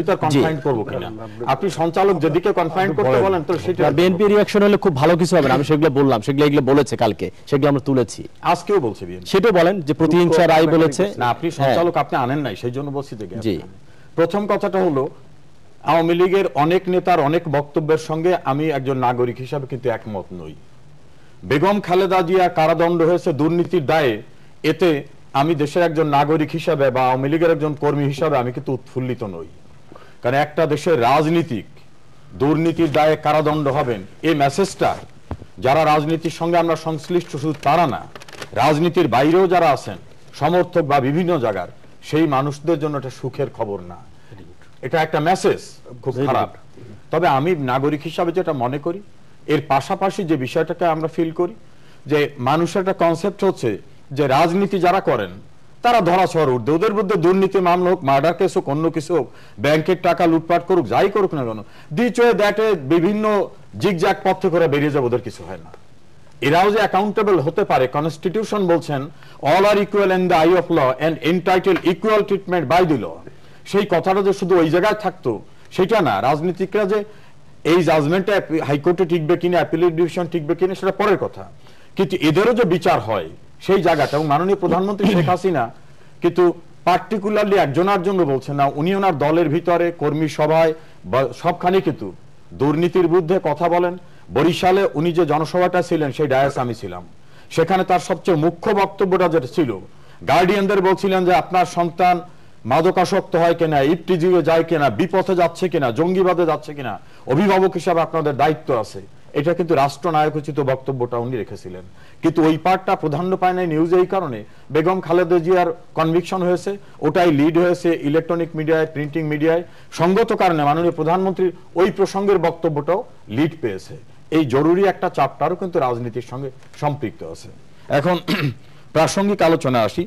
ভিতর কনফাইন্ড করব কিনা আপনি সঞ্চালক যেদিকে কনফাইন্ড করতে বলেন তো সেটা বিএনপি রিয়াকশন হলে খুব ভালো কিছু হবে না আমি সেগুলো বললাম সেগুলো এগুলো বলেছে কালকে সেগুলো আমরা তুলেছি আজকেও বলছে বিএনপি সেটা বলেন যে প্রতিহিংসা রায় বলেছে না আপনি হ্যাঁ। সঞ্চালক আপনি আনেন নাই সেই জন্য বলছি থেকে জি প্রথম কথাটা হলো আওয়ামী লীগের অনেক নেতার অনেক বক্তব্যের সঙ্গে আমি একজন নাগরিক হিসাবে কিন্তু একমত নই বেগম খালেদা জিয়া কারাদণ্ড হয়েছে দুর্নীতির দায়ে এতে আমি দেশের একজন নাগরিক হিসাবে বা আওয়ামী লীগের একজন কর্মী হিসাবে আমি কিন্তু উৎফুল্লিত নই কারণ একটা দেশের রাজনীতিক দুর্নীতির দায়ে কারাদণ্ড হবেন এই মেসেজটা যারা রাজনীতির সঙ্গে আমরা সংশ্লিষ্ট শুধু তারা না রাজনীতির বাইরেও যারা আছেন সমর্থক বা বিভিন্ন জায়গার সেই মানুষদের জন্য এটা সুখের খবর না এটা একটা মেসেজ খুব খারাপ তবে আমি নাগরিক হিসাবে যেটা মনে করি এর পাশাপাশি যে বিষয়টাকে আমরা ফিল করি যে মানুষের একটা কনসেপ্ট হচ্ছে যে রাজনীতি যারা করেন তারা ধরা ধরাছোঁয়ার উঠবে ওদের বিরুদ্ধে দুর্নীতি মামলা হোক মার্ডার কেস হোক অন্য কিছু হোক ব্যাংকের টাকা লুটপাট করুক যাই করুক না কেন দিচ হয়ে দ্যাটে বিভিন্ন জিগজ্যাক পথে করে বেরিয়ে যাবে ওদের কিছু হয় না এরাও যে অ্যাকাউন্টেবল হতে পারে কনস্টিটিউশন বলছেন all are equal in the eye of law and entitle equal treatment by দিল সেই কথাটা যে শুধু ওই জায়গায় থাকতো সেটা না রাজনীতিকরা যে এই জাজমেন্টে হাইকোর্টে টিকবে কিনা অ্যাপিলেট ডিভিশন টিকবে কিনা সেটা পরের কথা কিন্তু এদেরও যে বিচার হয় সেই জায়গাটা এবং মাননীয় প্রধানমন্ত্রী শেখ হাসিনা কিন্তু পার্টিকুলারলি একজনার জন্য বলছেন না উনি ওনার দলের ভিতরে কর্মী সভায় সবখানে কিন্তু দুর্নীতির বিরুদ্ধে কথা বলেন বরিশালে উনি যে জনসভাটা ছিলেন সেই ডায়াস আমি ছিলাম সেখানে তার সবচেয়ে মুখ্য বক্তব্যটা যেটা ছিল গার্ডিয়ানদের বলছিলেন যে আপনার সন্তান মাদকাসক্ত হয় কিনা ইপটিজিও যায় কিনা বিপথে যাচ্ছে কিনা জঙ্গিবাদে যাচ্ছে কিনা অভিভাবক হিসাবে আপনাদের দায়িত্ব আছে এটা কিন্তু রাষ্ট্রনায়ক উচিত বক্তব্যটা উনি রেখেছিলেন কিন্তু ওই পার্টটা প্রাধান্য পায় নাই নিউজ এই কারণে বেগম খালেদা জিয়ার কনভিকশন হয়েছে ওটাই লিড হয়েছে ইলেকট্রনিক মিডিয়ায় প্রিন্টিং মিডিয়ায় সঙ্গত কারণে মাননীয় প্রধানমন্ত্রীর ওই প্রসঙ্গের বক্তব্যটাও লিড পেয়েছে এই জরুরি একটা চাপটারও কিন্তু রাজনীতির সঙ্গে সম্পৃক্ত আছে এখন প্রাসঙ্গিক আলোচনা আসি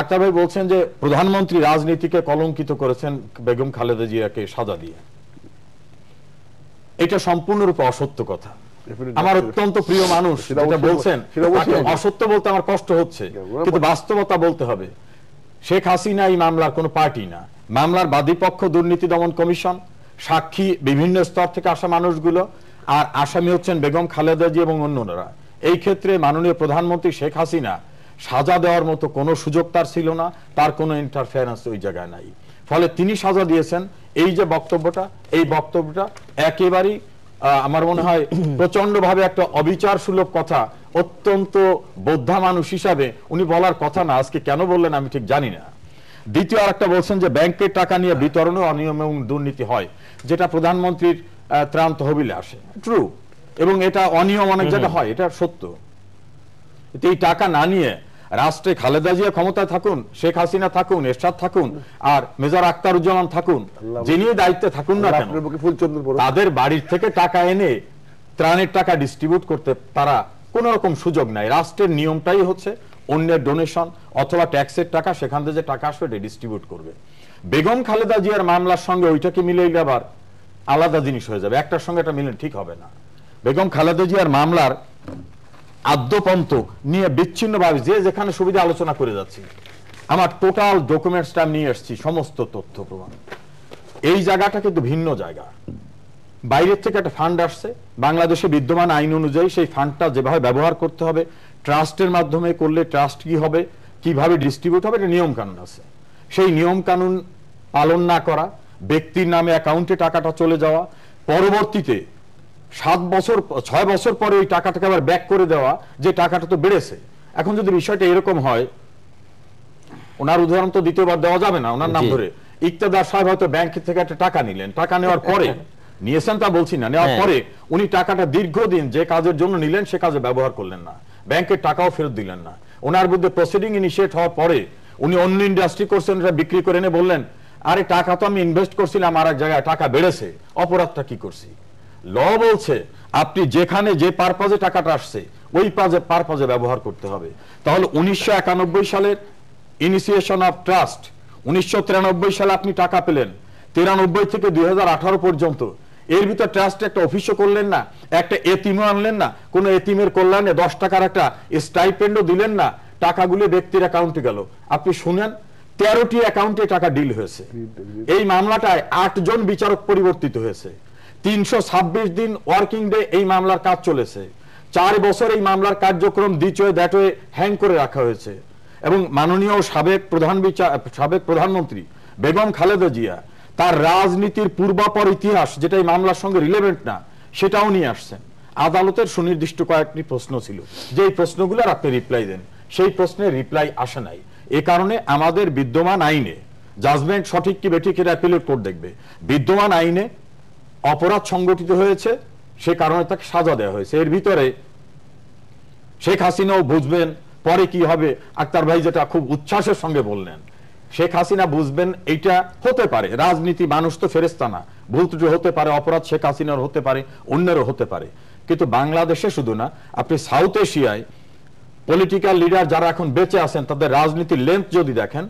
আক্তার ভাই বলছেন যে প্রধানমন্ত্রী রাজনীতিকে কলঙ্কিত করেছেন বেগম খালেদা জিয়াকে সাজা দিয়ে এটা সম্পূর্ণরূপে অসত্য কথা আমার অত্যন্ত প্রিয় মানুষ যেটা বলছেন অসত্য বলতে আমার কষ্ট হচ্ছে কিন্তু বাস্তবতা বলতে হবে শেখ হাসিনা এই মামলার কোনো পার্টি না মামলার বাদীপক্ষ দুর্নীতি দমন কমিশন সাক্ষী বিভিন্ন স্তর থেকে আসা মানুষগুলো আর আসামি হচ্ছেন বেগম খালেদা জি এবং অন্যরা এই ক্ষেত্রে মাননীয় প্রধানমন্ত্রী শেখ হাসিনা সাজা দেওয়ার মতো কোনো সুযোগ তার ছিল না তার কোনো ইন্টারফেয়ারেন্স ওই জায়গায় নাই ফলে তিনি সাজা দিয়েছেন এই যে বক্তব্যটা এই বক্তব্যটা একেবারেই আমার মনে হয় প্রচন্ড ভাবে একটা অবিচার সুলভ কথা অত্যন্ত বোদ্ধা মানুষ হিসাবে উনি বলার কথা না আজকে কেন বললেন আমি ঠিক জানি না দ্বিতীয় আর একটা বলছেন যে ব্যাংকের টাকা নিয়ে বিতরণে অনিয়ম এবং দুর্নীতি হয় যেটা প্রধানমন্ত্রীর ত্রাণ তহবিলে আসে ট্রু এবং এটা অনিয়ম অনেক জায়গায় হয় এটা সত্য এই টাকা না নিয়ে রাষ্ট্রে খালেদা জিয়া ক্ষমতায় থাকুন শেখ হাসিনা থাকুন এরশাদ থাকুন আর মেজর আক্তারুজ্জামান থাকুন যিনি দায়িত্বে থাকুন না কেন তাদের বাড়ির থেকে টাকা এনে ত্রাণের টাকা ডিস্ট্রিবিউট করতে তারা কোন রকম সুযোগ নাই রাষ্ট্রের নিয়মটাই হচ্ছে অন্যের ডোনেশন অথবা ট্যাক্সের টাকা সেখান থেকে যে টাকা আসবে এটা ডিস্ট্রিবিউট করবে বেগম খালেদা জিয়ার মামলার সঙ্গে ওইটাকে মিলে গেলে আবার আলাদা জিনিস হয়ে যাবে একটার সঙ্গে এটা মিলে ঠিক হবে না বেগম খালেদা জিয়ার মামলার আদ্যপন্ত নিয়ে বিচ্ছিন্নভাবে যে যেখানে সুবিধা আলোচনা করে যাচ্ছি আমার টোটাল ডকুমেন্টসটা নিয়ে এসছি সমস্ত তথ্য প্রমাণ এই জায়গাটা কিন্তু ভিন্ন জায়গা বাইরের থেকে একটা ফান্ড আসছে বাংলাদেশে বিদ্যমান আইন অনুযায়ী সেই ফান্ডটা যেভাবে ব্যবহার করতে হবে ট্রাস্টের মাধ্যমে করলে ট্রাস্ট কি হবে কিভাবে ডিস্ট্রিবিউট হবে এটা নিয়ম কানুন আছে সেই নিয়ম কানুন পালন না করা ব্যক্তির নামে অ্যাকাউন্টে টাকাটা চলে যাওয়া পরবর্তীতে সাত বছর ছয় বছর পরে ওই টাকাটাকে আবার ব্যাক করে দেওয়া যে টাকাটা তো বেড়েছে এখন যদি বিষয়টা এরকম হয় ওনার উদাহরণ তো দ্বিতীয়বার দেওয়া যাবে না ওনার নাম ধরে ইকতেদার সাহেব হয়তো ব্যাংক থেকে একটা টাকা নিলেন টাকা নেওয়ার পরে নিয়েছেন তা বলছি না নেওয়ার হ্যাঁ। পরে উনি টাকাটা দীর্ঘদিন যে কাজের জন্য নিলেন সে কাজে ব্যবহার করলেন না ব্যাংকের টাকাও ফেরত দিলেন না ওনার বিরুদ্ধে প্রসিডিং ইনিশিয়েট হওয়ার পরে উনি অন্য ইন্ডাস্ট্রি করছেন এটা বিক্রি করে এনে বললেন আরে টাকা তো আমি ইনভেস্ট করছিলাম আর এক জায়গায় টাকা বেড়েছে অপরাধটা কি করছি ল বলছে আপনি যেখানে যে পারপাজে টাকাটা আসছে ওই পাজে পারপাজে ব্যবহার করতে হবে তাহলে উনিশশো সালের ইনিসিয়েশন অফ ট্রাস্ট উনিশশো সালে আপনি টাকা পেলেন তিরানব্বই থেকে দুই পর্যন্ত এর ভিতর ট্রাস্ট একটা অফিসও করলেন না একটা এতিমও আনলেন না কোনো এতিমের কল্যাণে দশ টাকার একটা স্টাইপেন্ডও দিলেন না টাকাগুলি ব্যক্তির অ্যাকাউন্টে গেল আপনি শুনেন তেরোটি অ্যাকাউন্টে টাকা ডিল হয়েছে এই মামলাটায় আটজন বিচারক পরিবর্তিত হয়েছে তিনশো দিন ওয়ার্কিং ডে এই মামলার কাজ চলেছে চার বছর এই মামলার কার্যক্রম দ্বিতীয় দ্যাটোয়ে হ্যাং করে রাখা হয়েছে এবং মাননীয় সাবেক প্রধান বিচার সাবেক প্রধানমন্ত্রী বেগম খালেদা জিয়া তার রাজনীতির পূর্বাপর ইতিহাস যেটা এই মামলার সঙ্গে রিলেভেন্ট না সেটাও নিয়ে আসছেন আদালতের সুনির্দিষ্ট কয়েকটি প্রশ্ন ছিল যে প্রশ্নগুলোর আপনি রিপ্লাই দেন সেই প্রশ্নের রিপ্লাই আসে নাই এ কারণে আমাদের বিদ্যমান আইনে জাজমেন্ট সঠিক কি বেঠিক এটা অ্যাপিলেট কোর্ট দেখবে বিদ্যমান আইনে অপরাধ সংগঠিত হয়েছে সে কারণে তাকে সাজা দেওয়া হয়েছে এর ভিতরে শেখ হাসিনাও বুঝবেন পরে কি হবে আক্তার ভাই যেটা খুব উচ্ছ্বাসের সঙ্গে বললেন শেখ হাসিনা বুঝবেন এইটা হতে পারে রাজনীতি মানুষ তো ফেরেস্তা না ভুল ত্রুটি হতে পারে অপরাধ শেখ হাসিনার হতে পারে অন্যেরও হতে পারে কিন্তু বাংলাদেশে শুধু না আপনি সাউথ এশিয়ায় পলিটিক্যাল লিডার যারা এখন বেঁচে আছেন তাদের রাজনীতির লেন্থ যদি দেখেন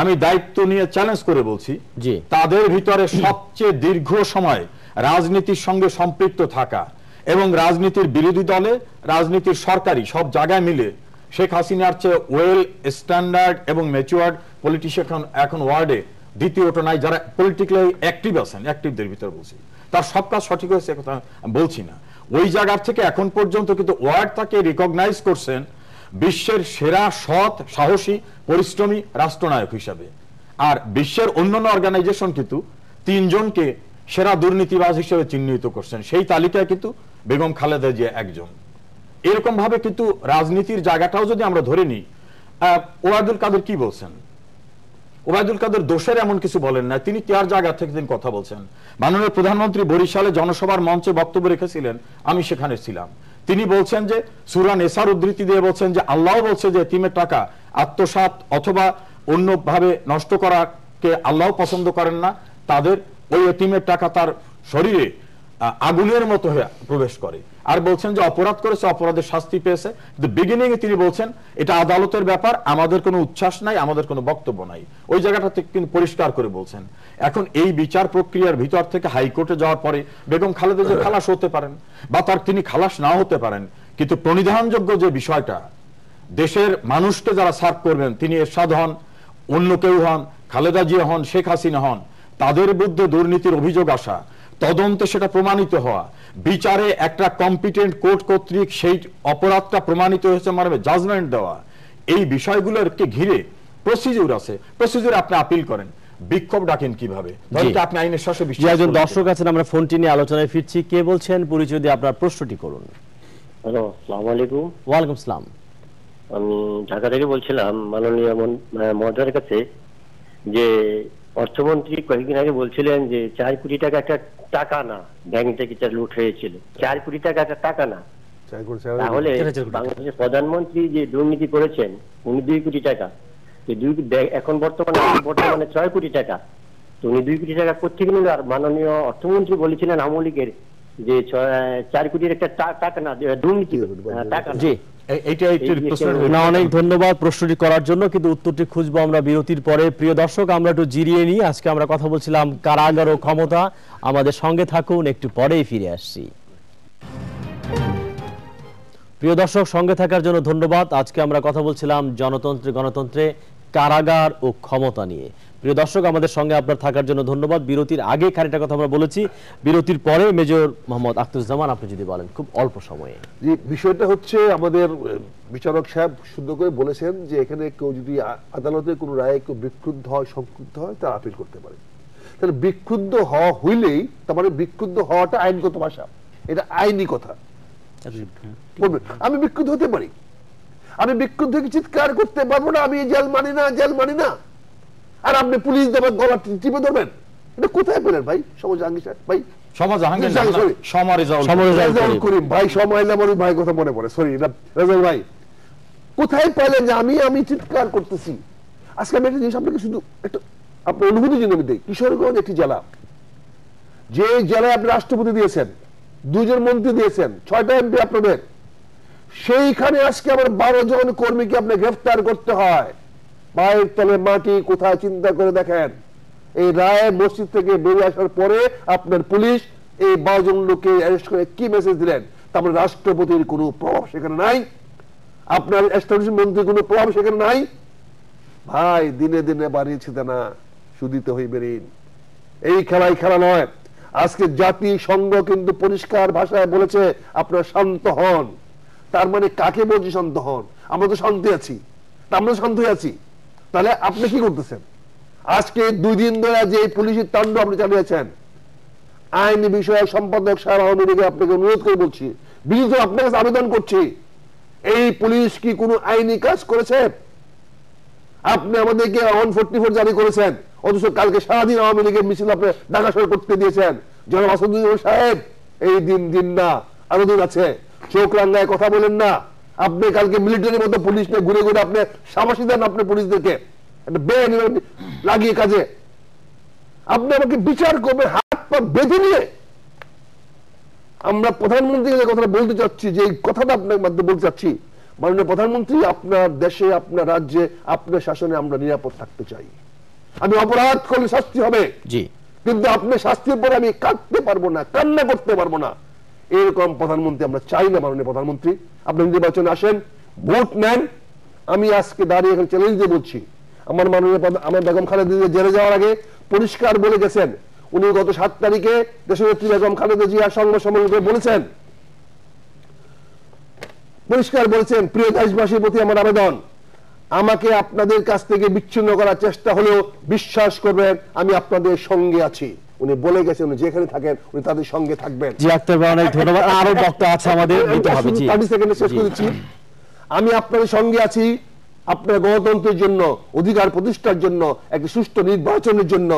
আমি দায়িত্ব নিয়ে চ্যালেঞ্জ করে বলছি তাদের ভিতরে সবচেয়ে দীর্ঘ সময় রাজনীতির সঙ্গে সম্পৃক্ত থাকা এবং রাজনীতির বিরোধী দলে রাজনীতির সরকারি সব জায়গায় মিলে শেখ হাসিনার চেয়ে ওয়েল স্ট্যান্ডার্ড এবং ম্যাচুয়ার্ড পলিটিশিয়ান এখন ওয়ার্ডে দ্বিতীয় নাই যারা পলিটিক্যালি অ্যাক্টিভ আছেন অ্যাক্টিভদের ভিতরে বলছি তার সব কাজ সঠিক হয়েছে কথা বলছি না ওই জায়গার থেকে এখন পর্যন্ত কিন্তু ওয়ার্ড তাকে রিকগনাইজ করছেন বিশ্বের সেরা সৎ সাহসী পরিশ্রমী রাষ্ট্রনায়ক হিসাবে আর বিশ্বের অন্যান্য অর্গানাইজেশন কিন্তু তিনজনকে সেরা দুর্নীতিবাজ হিসেবে চিহ্নিত করছেন সেই তালিকায় কিন্তু বেগম খালেদা জিয়া একজন এরকম ভাবে কিন্তু রাজনীতির জায়গাটাও যদি আমরা ধরে নিই ওবায়দুল কাদের কি বলছেন ওবায়দুল কাদের দোষের এমন কিছু বলেন না তিনি তার জায়গা থেকে তিনি কথা বলছেন মাননীয় প্রধানমন্ত্রী বরিশালে জনসভার মঞ্চে বক্তব্য রেখেছিলেন আমি সেখানে ছিলাম তিনি বলছেন যে সুরান এসার উদ্ধৃতি দিয়ে বলছেন যে আল্লাহ বলছে যে তিমের টাকা আত্মসাত অথবা অন্যভাবে নষ্ট করাকে আল্লাহ পছন্দ করেন না তাদের ওই এটিমের টাকা তার শরীরে আগুনের মতো হয়ে প্রবেশ করে আর বলছেন যে অপরাধ করেছে অপরাধের শাস্তি পেয়েছে কিন্তু বিগিনিং এ তিনি বলছেন এটা আদালতের ব্যাপার আমাদের কোনো উচ্ছ্বাস নাই আমাদের কোনো বক্তব্য নাই ওই জায়গাটাতে কিন্তু পরিষ্কার করে বলছেন এখন এই বিচার প্রক্রিয়ার ভিতর থেকে হাইকোর্টে যাওয়ার পরে বেগম খালেদা যে খালাস হতে পারেন বা তার তিনি খালাস না হতে পারেন কিন্তু প্রণিধানযোগ্য যে বিষয়টা দেশের মানুষকে যারা সার্ভ করবেন তিনি এরশাদ হন অন্য কেউ হন খালেদা জিয়া হন শেখ হাসিনা হন তাদের বিরুদ্ধে দুর্নীতির অভিযোগ আসা তদন্তে সেটা প্রমাণিত হওয়া বিচারে একটা কম্পিটেন্ট কোর্ট কর্তৃক সেই অপরাধটা প্রমাণিত হয়েছে মারবে জাজমেন্ট দেওয়া এই বিষয়গুলোকে ঘিরে প্রসিজিওর আছে প্রসিজিওর আপনি আপিল করেন বিক্ষোভ ডাকেন কিভাবে আপনি আইনের বিশ্বাস একজন দর্শক আছেন আমরা ফোনটি নিয়ে আলোচনায় ফিরছি কে বলছেন পরিচয় দিয়ে আপনার প্রশ্নটি করুন হ্যালো আসসালামু আলাইকুম ওয়ালাইকুম আসসালাম আমি ঢাকা থেকে বলছিলাম মাননীয় মহোদয়ের কাছে যে অর্থমন্ত্রী কয়েকদিন আগে বলছিলেন যে চার কোটি টাকা একটা টাকা না ব্যাংক থেকে যা লুট হয়েছিল চার কোটি টাকা একটা টাকা না তাহলে বাংলাদেশের প্রধানমন্ত্রী যে দুর্নীতি করেছেন উনি দুই কোটি টাকা এখন বর্তমানে বর্তমানে ছয় কোটি টাকা তো উনি দুই কোটি টাকা করতে নিল আর মাননীয় অর্থমন্ত্রী বলেছিলেন আওয়ামী লীগের যে চার কোটির একটা টাকা না দুর্নীতি টাকা না অনেক ধন্যবাদ প্রশ্নটি করার জন্য কিন্তু উত্তরটি খুঁজবো আমরা বিরতির পরে প্রিয় দর্শক আমরা একটু জিরিয়ে নিই আজকে আমরা কথা বলছিলাম কারাগার ও ক্ষমতা আমাদের সঙ্গে থাকুন একটু পরেই ফিরে আসছি প্রিয় দর্শক সঙ্গে থাকার জন্য ধন্যবাদ আজকে আমরা কথা বলছিলাম জনতন্ত্রে গণতন্ত্রে কারাগার ও ক্ষমতা নিয়ে প্রিয় দর্শক আমাদের সঙ্গে আপনার থাকার জন্য ধন্যবাদ বিরতির আগে খানিকটা কথা আমরা বলেছি বিরতির পরে মেজর মোহাম্মদ আখতুজ্জামান আপনি যদি বলেন খুব অল্প সময়ে যে বিষয়টা হচ্ছে আমাদের বিচারক সাহেব শুদ্ধ করে বলেছেন যে এখানে কেউ যদি আদালতে কোনো রায়ে কেউ বিক্ষুব্ধ হয় সংক্ষুব্ধ হয় তার আপিল করতে পারে তাহলে বিক্ষুব্ধ হওয়া হইলেই তার মানে বিক্ষুব্ধ হওয়াটা আইনগত ভাষা এটা আইনি কথা আচ্ছা, আমি বিক্ষুব্ধ হতে পারি আমি বিক্ষুব্ধ চিৎকার করতে পারবো না আমি জেল মানি না জেল মানি না আর আপনি পুলিশ দেবেন গলা টিপে ধরবেন এটা কোথায় পেলেন ভাই সমাজ ভাই ভাই আমি আমি চিৎকার করতেছি আজকে আমি একটা জিনিস আপনাকে শুধু আপনার অনুভূতি একটি জেলা আপনি রাষ্ট্রপতি দিয়েছেন দুজন মন্ত্রী দিয়েছেন ছয়টা এমপি আপনাদের সেইখানে আজকে আমার বারো জন কর্মীকে আপনি গ্রেফতার করতে হয় পায়ের তলে মাটি কোথায় চিন্তা করে দেখেন এই রায় মসজিদ থেকে বেরিয়ে আসার পরে আপনার পুলিশ এই বারো জন লোককে অ্যারেস্ট করে কি মেসেজ দিলেন তারপরে রাষ্ট্রপতির কোনো প্রভাব সেখানে নাই আপনার মন্ত্রীর কোনো প্রভাব সেখানে নাই ভাই দিনে দিনে বাড়িয়েছে না সুদিতে হইবে ঋণ এই খেলাই খেলা নয় আজকে জাতি সংঘ কিন্তু পরিষ্কার ভাষায় বলেছে আপনার শান্ত হন তার মানে কাকে বলছি সন্দেহ হন আমরা তো সন্দেহ আছি আমরা সন্দেহ আছি তাহলে আপনি কি করতেছেন আজকে দুই দিন ধরে যে পুলিশের তাণ্ড আপনি চালিয়েছেন আইন বিষয়ে সম্পাদক সাহেব আওয়ামী লীগে আপনাকে অনুরোধ করে বলছি বিরুদ্ধে আপনার কাছে আবেদন করছি এই পুলিশ কি কোনো আইনি কাজ করেছে আপনি আমাদেরকে ওয়ান ফোরটি ফোর জারি করেছেন অথচ কালকে সারাদিন আওয়ামী লীগের মিছিল আপনি ঢাকা করতে দিয়েছেন জনাব আসাদুজ্জামান সাহেব এই দিন দিন না আরো দিন আছে চোখ রাঙ্গায় কথা বলেন না আপনি কালকে মিলিটারির মতো পুলিশ নিয়ে ঘুরে ঘুরে আপনি সাবাসি দেন আপনি পুলিশদেরকে একটা বেআইনি লাগিয়ে কাজে আপনি আমাকে বিচার করবেন হাত পা বেঁধে নিয়ে আমরা প্রধানমন্ত্রীকে যে কথাটা বলতে চাচ্ছি যে এই কথাটা আপনার মাধ্যমে বলতে চাচ্ছি মাননীয় প্রধানমন্ত্রী আপনার দেশে আপনার রাজ্যে আপনার শাসনে আমরা নিরাপদ থাকতে চাই আমি অপরাধ করলে শাস্তি হবে জি কিন্তু আপনি শাস্তির পরে আমি কাঁদতে পারবো না কান্না করতে পারবো না এরকম প্রধানমন্ত্রী আমরা চাই না মাননীয় প্রধানমন্ত্রী আপনি নির্বাচনে আসেন ভোট নেন আমি আজকে দাঁড়িয়ে এখানে চ্যালেঞ্জ দিয়ে বলছি আমার মাননীয় আমার বেগম খালেদা জেলে যাওয়ার আগে পরিষ্কার বলে গেছেন উনি গত সাত তারিখে দেশনেত্রী বেগম খালেদা জিয়া সংবাদ সম্মেলন করে বলেছেন পরিষ্কার বলেছেন প্রিয় দেশবাসীর প্রতি আমার আবেদন আমাকে আপনাদের কাছ থেকে বিচ্ছিন্ন করার চেষ্টা হলেও বিশ্বাস করবেন আমি আপনাদের সঙ্গে আছি উনি বলে গেছেন উনি যেখানে থাকেন উনি তাদের সঙ্গে থাকবেন জি আক্তার ভাই অনেক ধন্যবাদ আরো বক্তা আছে আমাদের নিতে হবে জি 30 সেকেন্ডে শেষ করেছি আমি আপনাদের সঙ্গে আছি আপনার গণতন্ত্রের জন্য অধিকার প্রতিষ্ঠার জন্য একটি সুষ্ঠু নির্বাচনের জন্য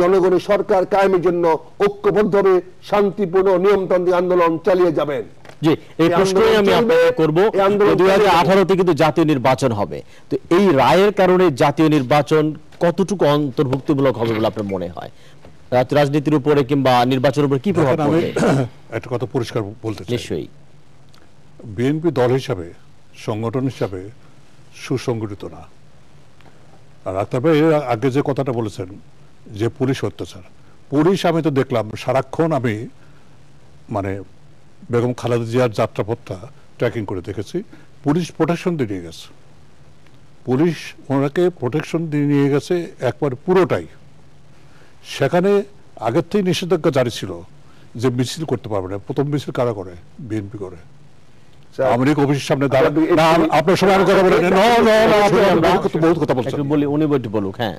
জনগণের সরকার কায়েমের জন্য ঐক্যবদ্ধভাবে শান্তিপূর্ণ নিয়মতান্ত্রিক আন্দোলন চালিয়ে যাবেন জি এই প্রশ্নই আমি আপনাকে করব দুই তে কিন্তু জাতীয় নির্বাচন হবে তো এই রায়ের কারণে জাতীয় নির্বাচন কতটুকু অন্তর্ভুক্তিমূলক হবে বলে আপনার মনে হয় রাজনীতির উপরে কিংবা নির্বাচনের উপরে কি প্রভাব পড়বে একটা কথা পরিষ্কার বলতে চাই নিশ্চয়ই বিএনপি দল হিসাবে সংগঠন হিসাবে সুসংগঠিত না আর আক্তার আগে যে কথাটা বলেছেন যে পুলিশ অত্যাচার পুলিশ আমি তো দেখলাম সারাক্ষণ আমি মানে বেগম খালেদা জিয়ার যাত্রাপথটা ট্র্যাকিং করে দেখেছি পুলিশ প্রোটেকশন দিয়ে নিয়ে গেছে পুলিশ ওনাকে প্রোটেকশন দিয়ে নিয়ে গেছে একবার পুরোটাই সেখানে আগের থেকেই নিষেধাজ্ঞা জারি ছিল যে মিছিল করতে পারবে না প্রথম মিছিল কারা করে বিএনপি করে আচ্ছা, আপনি হ্যাঁ।